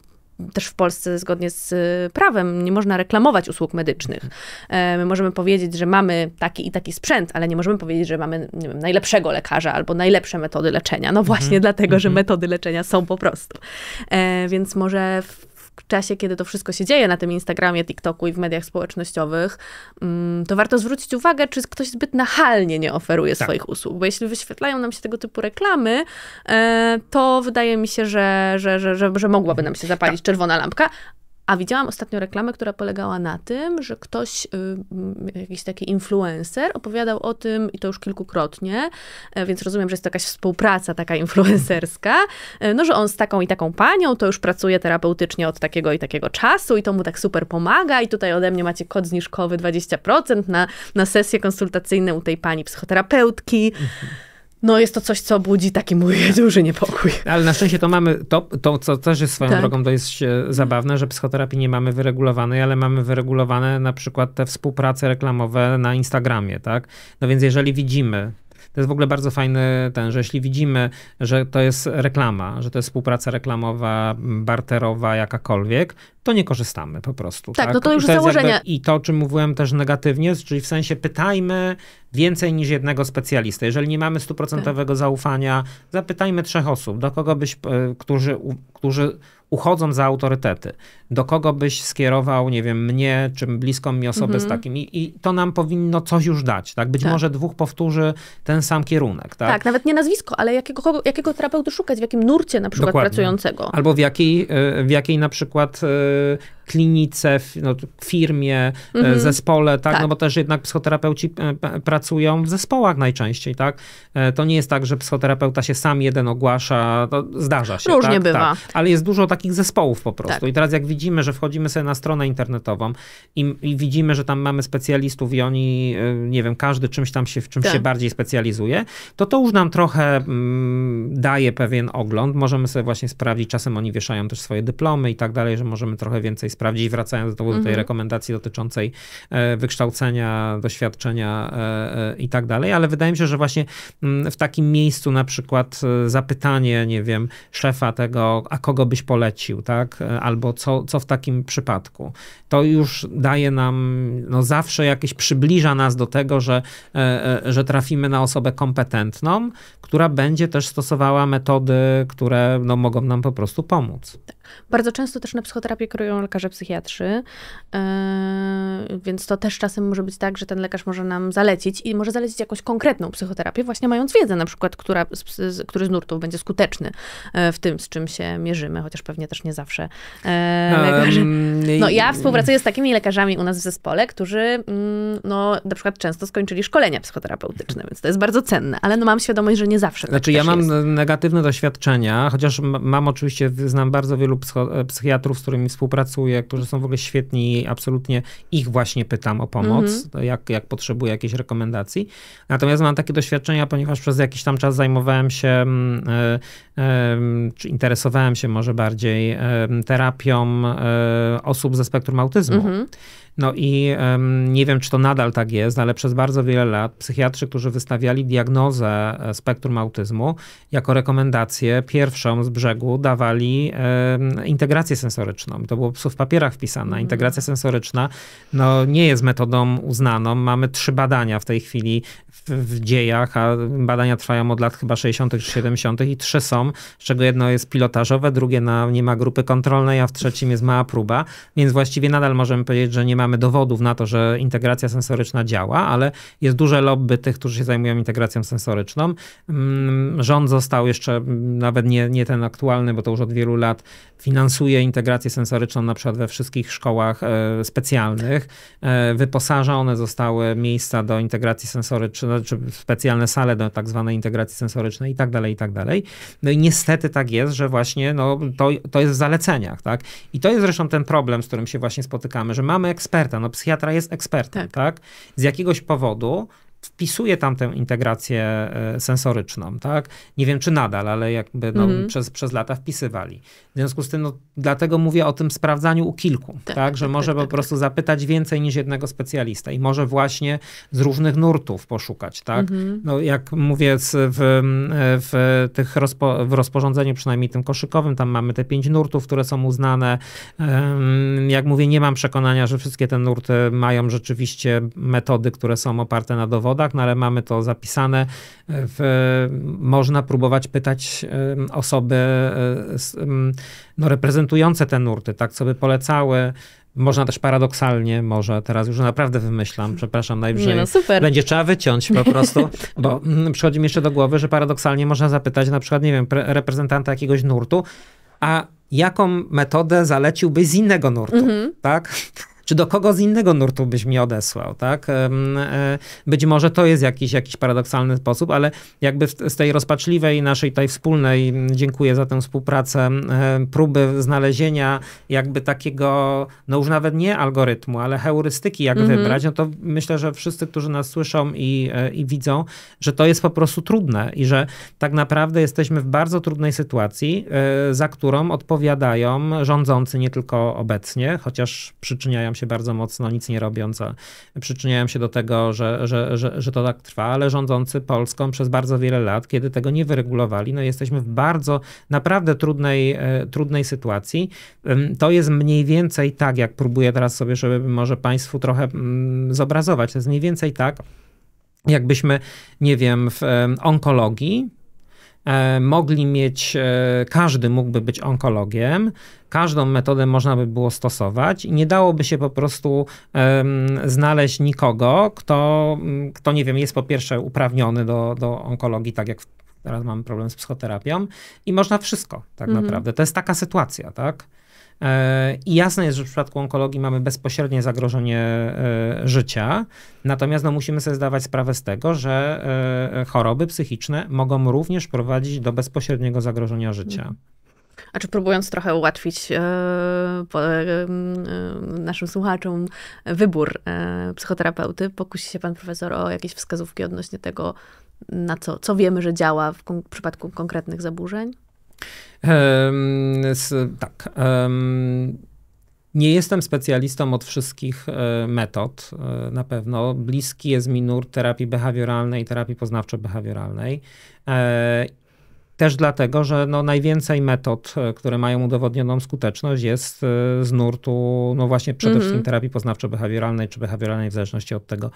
też w Polsce zgodnie z y, prawem nie można reklamować usług medycznych. E, my możemy powiedzieć, że mamy taki i taki sprzęt, ale nie możemy powiedzieć, że mamy wiem, najlepszego lekarza albo najlepsze metody leczenia. No właśnie mm -hmm. dlatego, że mhm. metody leczenia są po prostu. E, więc może w czasie, kiedy to wszystko się dzieje na tym Instagramie, TikToku i w mediach społecznościowych, mm, to warto zwrócić uwagę, czy ktoś zbyt nachalnie nie oferuje tak. swoich usług. Bo jeśli wyświetlają nam się tego typu reklamy, e, to wydaje mi się, że, że, że, że, że mogłaby nam się zapalić tak. czerwona lampka, a widziałam ostatnio reklamę, która polegała na tym, że ktoś, y, mm, jakiś taki influencer, opowiadał o tym, i to już kilkukrotnie, e, więc rozumiem, że jest to jakaś współpraca taka influencerska, e, no, że on z taką i taką panią to już pracuje terapeutycznie od takiego i takiego czasu i to mu tak super pomaga i tutaj ode mnie macie kod zniżkowy 20% na, na sesje konsultacyjne u tej pani psychoterapeutki. Mhm no jest to coś, co budzi taki mój *laughs* duży niepokój. Ale na szczęście to mamy, to, to co też jest swoją tak. drogą, to jest e, zabawne, że psychoterapii nie mamy wyregulowanej, ale mamy wyregulowane na przykład te współprace reklamowe na Instagramie, tak? No więc jeżeli widzimy to jest w ogóle bardzo fajny ten, że jeśli widzimy, że to jest reklama, że to jest współpraca reklamowa, barterowa, jakakolwiek, to nie korzystamy po prostu. Tak, no tak? no to już I to założenie. I to, o czym mówiłem też negatywnie, czyli w sensie pytajmy więcej niż jednego specjalistę. Jeżeli nie mamy stuprocentowego tak. zaufania, zapytajmy trzech osób, do kogo byś, e, którzy, którzy uchodzą za autorytety. Do kogo byś skierował, nie wiem, mnie, czy bliską mi osobę z mhm. takim. I, I, to nam powinno coś już dać, tak? Być tak. może dwóch powtórzy ten sam kierunek, tak? Tak, nawet nie nazwisko, ale jakiego, jakiego terapeuty szukać, w jakim nurcie na przykład Dokładnie. pracującego. Albo w jakiej, e, w jakiej na przykład e, klinice, no, firmie, e, mhm. zespole, tak? tak? No bo też jednak psychoterapeuci e, pracują w zespołach najczęściej, tak? E, to nie jest tak, że psychoterapeuta się sam jeden ogłasza, zdarza się. Różnie tak? bywa. Tak. Ale jest dużo takich zespołów po prostu. Tak. I teraz jak widzimy, że wchodzimy sobie na stronę internetową i, i, widzimy, że tam mamy specjalistów i oni, nie wiem, każdy czymś tam się, w czymś tak. się bardziej specjalizuje, to to już nam trochę mm, daje pewien ogląd. Możemy sobie właśnie sprawdzić, czasem oni wieszają też swoje dyplomy i tak dalej, że możemy trochę trochę więcej sprawdzić. Wracając do, do tej mhm. rekomendacji dotyczącej e, wykształcenia, doświadczenia e, e, i tak dalej, ale wydaje mi się, że właśnie mm, w takim miejscu na przykład zapytanie, nie wiem, szefa tego, a kogo byś polecił, tak? Albo co, co w takim przypadku. To już daje nam, no zawsze jakieś, przybliża nas do tego, że, że trafimy na osobę kompetentną, która będzie też stosowała metody, które no, mogą nam po prostu pomóc. Bardzo często też na psychoterapię kierują lekarze psychiatrzy, e, więc to też czasem może być tak, że ten lekarz może nam zalecić i może zalecić jakąś konkretną psychoterapię, właśnie mając wiedzę na przykład, która, z, który z nurtów będzie skuteczny e, w tym, z czym się mierzymy, chociaż pewnie też nie zawsze e, lekarze. No ja współpracuję z takimi lekarzami u nas w zespole, którzy mm, no na przykład często skończyli szkolenia psychoterapeutyczne, więc to jest bardzo cenne, ale no mam świadomość, że nie zawsze. Tak znaczy tak ja mam jest. negatywne doświadczenia, chociaż mam oczywiście, znam bardzo wielu E, psychiatrów, z którymi współpracuję, którzy są w ogóle świetni i absolutnie ich właśnie pytam o pomoc, mhm. jak, jak potrzebuję jakiejś rekomendacji. Natomiast mam takie doświadczenia, ponieważ przez jakiś tam czas zajmowałem się, mm, e, czy interesowałem się może bardziej terapią e, osób ze spektrum autyzmu. Mhm. No i um, nie wiem, czy to nadal tak jest, ale przez bardzo wiele lat psychiatrzy, którzy wystawiali diagnozę spektrum autyzmu, jako rekomendację pierwszą z brzegu dawali um, integrację sensoryczną. To było w papierach wpisane. Mhm. Integracja sensoryczna no, nie jest metodą uznaną. Mamy trzy badania w tej chwili w, w dziejach, a badania trwają od lat chyba 60. czy 70. i trzy są, z czego jedno jest pilotażowe, drugie na, nie ma grupy kontrolnej, a w trzecim jest mała próba. Więc właściwie nadal możemy powiedzieć, że nie mamy dowodów na to, że integracja sensoryczna działa, ale jest duże lobby tych, którzy się zajmują integracją sensoryczną. Mm, rząd został jeszcze, mm, nawet nie, nie ten aktualny, bo to już od wielu lat, finansuje integrację sensoryczną na przykład we wszystkich szkołach e, specjalnych. E, wyposaża one zostały miejsca do integracji sensorycznej, czy znaczy specjalne sale do tak zwanej integracji sensorycznej i tak dalej, i tak dalej. No i niestety tak jest, że właśnie no, to, to jest w zaleceniach, tak? I to jest zresztą ten problem, z którym się właśnie spotykamy, że mamy eksperta, no psychiatra jest ekspertem, tak? tak? Z jakiegoś powodu wpisuje tam tę integrację e, sensoryczną, tak? Nie wiem, czy nadal, ale jakby no, mm -hmm. przez, przez lata wpisywali. W związku z tym, no, dlatego mówię o tym sprawdzaniu u kilku, tak? tak że tak, może tak, po tak, prostu tak. zapytać więcej niż jednego specjalista i może właśnie z różnych nurtów poszukać, tak? Mm -hmm. No, jak mówię w, w tych rozpo, w rozporządzeniu, przynajmniej tym koszykowym, tam mamy te pięć nurtów, które są uznane. Jak mówię, nie mam przekonania, że wszystkie te nurty mają rzeczywiście metody, które są oparte na dowodach zawodach, no ale mamy to zapisane. E, w, można próbować pytać osoby e, no, reprezentujące te nurty, tak, co by polecały. Można też paradoksalnie, może teraz już naprawdę wymyślam, przepraszam, no, najwyżej no, będzie trzeba wyciąć po prostu, *laughs* bo mm, przychodzi mi jeszcze do głowy, że paradoksalnie można zapytać na przykład, nie wiem, reprezentanta jakiegoś nurtu, a jaką metodę zaleciłby z innego nurtu, mm -hmm. tak? czy do kogo z innego nurtu byś mnie odesłał, tak? E, być może to jest jakiś, jakiś paradoksalny sposób, ale jakby z tej rozpaczliwej naszej, tej wspólnej, dziękuję za tę współpracę, e, próby znalezienia jakby takiego, no już nawet nie algorytmu, ale heurystyki, jak mhm. wybrać, no to myślę, że wszyscy, którzy nas słyszą i, e, i widzą, że to jest po prostu trudne i że tak naprawdę jesteśmy w bardzo trudnej sytuacji, za którą odpowiadają rządzący nie tylko obecnie, chociaż przyczyniają się się bardzo mocno, nic nie robiąc, a się do tego, że, że, że, że to tak trwa, ale rządzący Polską przez bardzo wiele lat, kiedy tego nie wyregulowali, no jesteśmy w bardzo, naprawdę trudnej, e, trudnej sytuacji. To jest mniej więcej tak, jak próbuję teraz sobie, żeby może Państwu trochę mm, zobrazować, to jest mniej więcej tak, jakbyśmy, nie wiem, w onkologii E, mogli mieć, e, każdy mógłby być onkologiem, każdą metodę można by było stosować i nie dałoby się po prostu um, znaleźć nikogo, kto, mm, kto, nie wiem, jest po pierwsze uprawniony do, do onkologii, tak jak teraz mamy problem z psychoterapią i można wszystko tak mhm. naprawdę. To jest taka sytuacja, tak? E, I jasne jest, że w przypadku onkologii mamy bezpośrednie zagrożenie e, życia, natomiast no, musimy sobie zdawać sprawę z tego, że e, choroby psychiczne mogą również prowadzić do bezpośredniego zagrożenia życia. A czy próbując trochę ułatwić po, naszym słuchaczom wybór e, psychoterapeuty, pokusi się pan profesor o jakieś wskazówki odnośnie tego, na co, co wiemy, że działa w, w przypadku konkretnych zaburzeń? tak. Nie jestem specjalistą od wszystkich e, metod, e, na pewno. Bliski jest mi nurt terapii behawioralnej i terapii poznawczo-behawioralnej. E, też dlatego, że no najwięcej metod, e, które mają udowodnioną skuteczność, jest e, z nurtu, no właśnie przede mm -hmm. wszystkim terapii poznawczo-behawioralnej czy behawioralnej, w zależności od tego,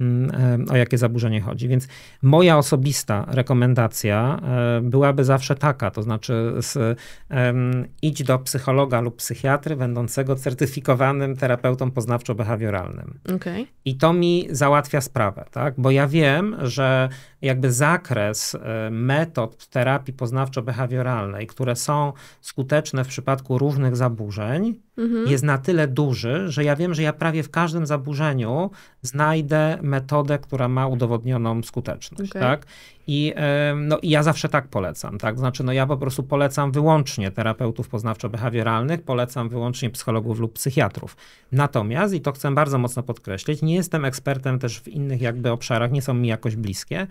mm, e, o jakie zaburzenie chodzi. Więc moja osobista rekomendacja byłaby zawsze taka, to znaczy z, um, idź do psychologa lub psychiatry będącego certyfikowanym terapeutą poznawczo-behawioralnym. Okay. I to mi załatwia sprawę, tak? Bo ja wiem, że jakby zakres e, metod terapii poznawczo-behawioralnej, które są skuteczne w przypadku różnych zaburzeń, mhm. jest na tyle duży, że ja wiem, że ja prawie w każdym zaburzeniu znajdę metodę, która ma udowodnioną skuteczność, okay. tak? I no, ja zawsze tak polecam, tak? Znaczy, no ja po prostu polecam wyłącznie terapeutów poznawczo-behawioralnych, polecam wyłącznie psychologów lub psychiatrów. Natomiast, i to chcę bardzo mocno podkreślić, nie jestem ekspertem też w innych jakby obszarach, nie są mi jakoś bliskie,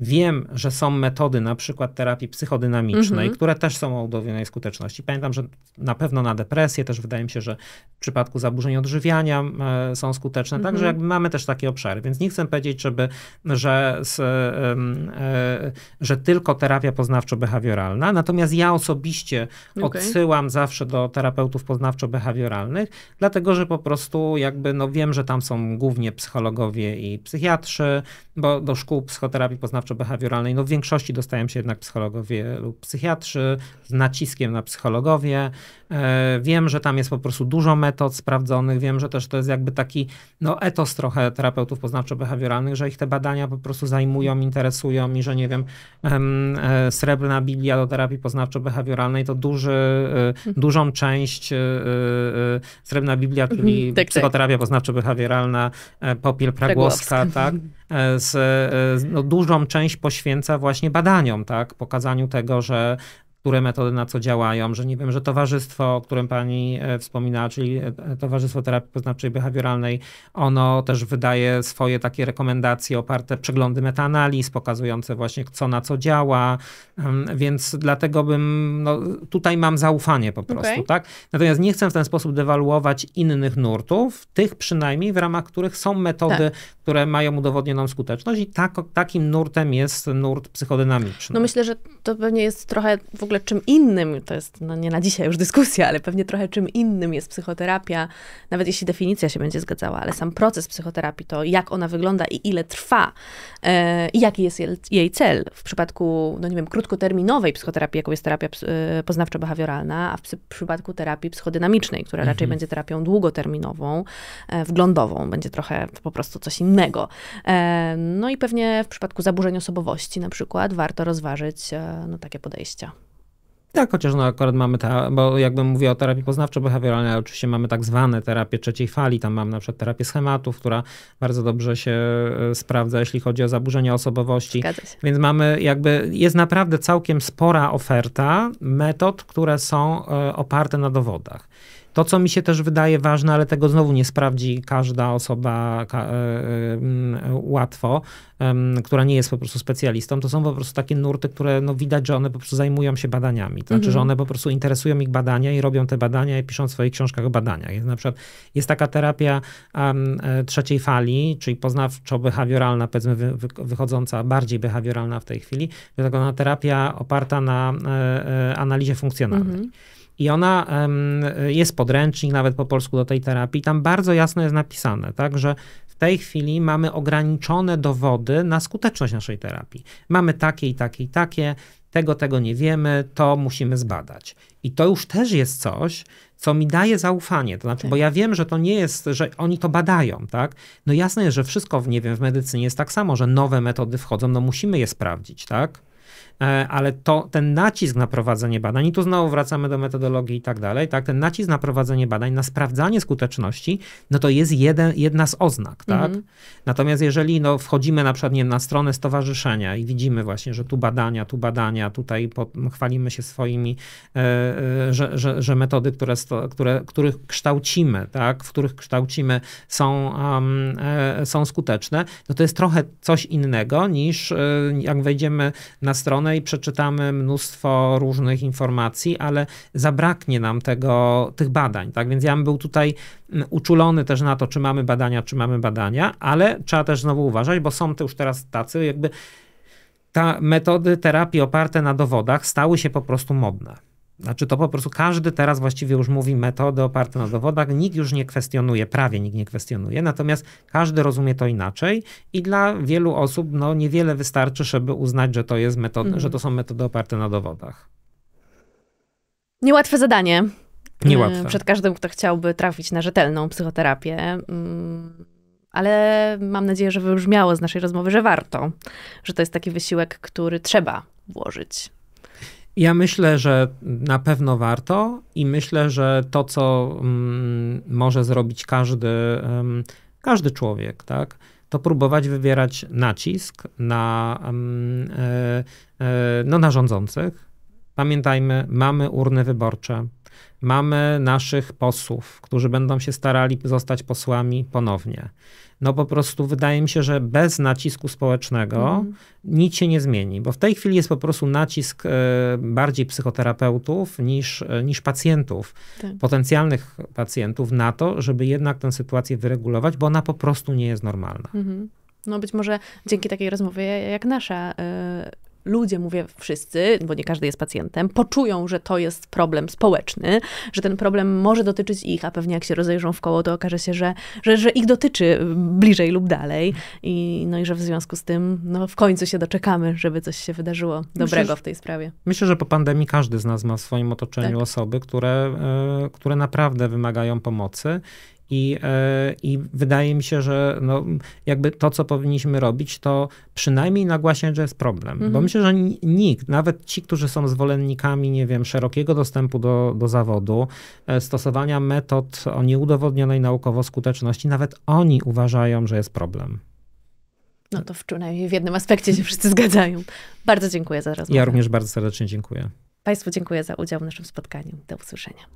Wiem, że są metody na przykład terapii psychodynamicznej, mhm. które też są o udowodnionej skuteczności. Pamiętam, że na pewno na depresję też wydaje mi się, że w przypadku zaburzeń odżywiania e, są skuteczne. Mhm. Także jakby mamy też takie obszary. Więc nie chcę powiedzieć, żeby, że, z, e, e, że tylko terapia poznawczo-behawioralna. Natomiast ja osobiście okay. odsyłam zawsze do terapeutów poznawczo-behawioralnych, dlatego że po prostu jakby no wiem, że tam są głównie psychologowie i psychiatrzy, bo do szkół psychoterapii poznawczo poznawczo-behawioralnej, no w większości dostają się jednak psychologowie lub psychiatrzy z naciskiem na psychologowie, E, wiem, że tam jest po prostu dużo metod sprawdzonych, wiem, że też to jest jakby taki no, etos trochę terapeutów poznawczo-behawioralnych, że ich te badania po prostu zajmują, interesują i że nie wiem, e, srebrna biblia do terapii poznawczo-behawioralnej to duży, e, mhm. dużą część srebrna biblia, mhm. czyli tak, tak. psychoterapia tak. poznawczo-behawioralna, popiel pragłoska, tak? Z, no, dużą część poświęca właśnie badaniom, tak? Pokazaniu tego, że które metody na co działają, że nie wiem, że towarzystwo, o którym pani e, wspominała, czyli e, Towarzystwo Terapii Poznawczej Behawioralnej, ono też wydaje swoje takie rekomendacje oparte przeglądy metaanaliz, pokazujące właśnie co na co działa, więc dlatego bym, no, tutaj mam zaufanie po prostu, okay. tak? Natomiast nie chcę w ten sposób dewaluować innych nurtów, tych przynajmniej w ramach których są metody, tak. które mają udowodnioną skuteczność i tak, takim nurtem jest nurt psychodynamiczny. No myślę, że to pewnie jest trochę w ogóle ogóle czym innym, to jest no nie na dzisiaj już dyskusja, ale pewnie trochę czym innym jest psychoterapia, nawet jeśli definicja się będzie zgadzała, ale sam proces psychoterapii, to jak ona wygląda i ile trwa e, i jaki jest jej, jej cel. W przypadku, no nie wiem, krótkoterminowej psychoterapii, jaką jest terapia e, poznawczo-behawioralna, a w, w przypadku terapii psychodynamicznej, która raczej mhm. będzie terapią długoterminową, e, wglądową, będzie trochę po prostu coś innego. E, no i pewnie w przypadku zaburzeń osobowości na przykład warto rozważyć e, no, takie podejścia. Tak, chociaż no akurat mamy, ta, bo jakbym mówił o terapii poznawczo-behawioralnej, oczywiście mamy tak zwane terapie trzeciej fali, tam mamy na przykład terapię schematów, która bardzo dobrze się e, sprawdza, jeśli chodzi o zaburzenia osobowości. Więc mamy jakby, jest naprawdę całkiem spora oferta metod, które są e, oparte na dowodach. To, co mi się też wydaje ważne, ale tego znowu nie sprawdzi każda osoba e, e, łatwo, która nie jest po prostu specjalistą, to są po prostu takie nurty, które no, widać, że one po prostu zajmują się badaniami. To znaczy, że mhm. one po prostu interesują ich badania i robią te badania i piszą w swoich książkach o badaniach. Jest, na przykład jest taka terapia e, trzeciej fali, czyli poznawczo-behawioralna, powiedzmy wy, wy, wychodząca, bardziej behawioralna w tej chwili, to taka terapia oparta na analizie funkcjonalnej. Mhm. I ona jest podręcznik nawet po polsku do tej terapii. Tam bardzo jasno jest napisane, tak, że w tej chwili mamy ograniczone dowody na skuteczność naszej terapii. Mamy takie i takie i takie, tego, tego nie wiemy, to musimy zbadać. I to już też jest coś, co mi daje zaufanie. To znaczy, tak. bo ja wiem, że to nie jest, że oni to badają, tak? No jasne jest, że wszystko, nie wiem, w medycynie jest tak samo, że nowe metody wchodzą, no musimy je sprawdzić, tak? E, ale to, ten nacisk na prowadzenie badań, i tu znowu wracamy do metodologii i tak dalej, tak, ten nacisk na prowadzenie badań, na sprawdzanie skuteczności, no to jest jeden, jedna z oznak, tak? Mhm. Natomiast jeżeli no, wchodzimy na przykład nie, na stronę stowarzyszenia i widzimy właśnie, że tu badania, tu badania, tutaj pod, chwalimy się swoimi, e, e, że, że, że, metody, które, sto, które, których kształcimy, tak, w których kształcimy są, um, e, są skuteczne, no to jest trochę coś innego niż e, jak wejdziemy na stronę i przeczytamy mnóstwo różnych informacji, ale zabraknie nam tego, tych badań, tak? Więc ja bym był tutaj mm, uczulony też na to, czy mamy badania, czy mamy badania, ale trzeba też znowu uważać, bo są te już teraz tacy, jakby ta metody terapii oparte na dowodach stały się po prostu modne. Znaczy to po prostu każdy teraz właściwie już mówi metody oparte na dowodach, nikt już nie kwestionuje, prawie nikt nie kwestionuje, natomiast każdy rozumie to inaczej i dla wielu osób no, niewiele wystarczy, żeby uznać, że to, jest metod, mm. że to są metody oparte na dowodach. Niełatwe zadanie. Y, Niełatwe. Przed każdym, kto chciałby trafić na rzetelną psychoterapię. Mm, ale mam nadzieję, że wybrzmiało z naszej rozmowy, że warto, że to jest taki wysiłek, który trzeba włożyć ja myślę, że na pewno warto i myślę, że to, co mm, może zrobić każdy, mm, każdy człowiek, tak, to próbować wywierać nacisk na, mm, y, y, no, na rządzących. Pamiętajmy, mamy urny wyborcze, mamy naszych posłów, którzy będą się starali zostać posłami ponownie. No po prostu wydaje mi się, że bez nacisku społecznego mm. nic się nie zmieni, bo w tej chwili jest po prostu nacisk e, bardziej psychoterapeutów niż, e, niż pacjentów, tak. potencjalnych pacjentów na to, żeby jednak tę sytuację wyregulować, bo ona po prostu nie jest normalna. Mm -hmm. No być może dzięki takiej rozmowie jak nasza e, ludzie, mówię wszyscy, bo nie każdy jest pacjentem, poczują, że to jest problem społeczny, że ten problem może dotyczyć ich, a pewnie jak się rozejrzą w koło, to okaże się, że, że, że ich dotyczy bliżej lub dalej. I, no i że w związku z tym no, w końcu się doczekamy, żeby coś się wydarzyło dobrego w tej sprawie. Myślę, że po pandemii każdy z nas ma w swoim otoczeniu tak. osoby, które, e, które naprawdę wymagają pomocy i, e, I wydaje mi się, że no, jakby to, co powinniśmy robić, to przynajmniej nagłaśniać, że jest problem. Mhm. Bo myślę, że nikt, nawet ci, którzy są zwolennikami, nie wiem, szerokiego dostępu do, do zawodu, e, stosowania metod o nieudowodnionej naukowo skuteczności, nawet oni uważają, że jest problem. No to w, przynajmniej w jednym aspekcie się wszyscy zgadzają. Bardzo dziękuję za rozmowę. Ja również bardzo serdecznie dziękuję. Państwu dziękuję za udział w naszym spotkaniu. Do usłyszenia.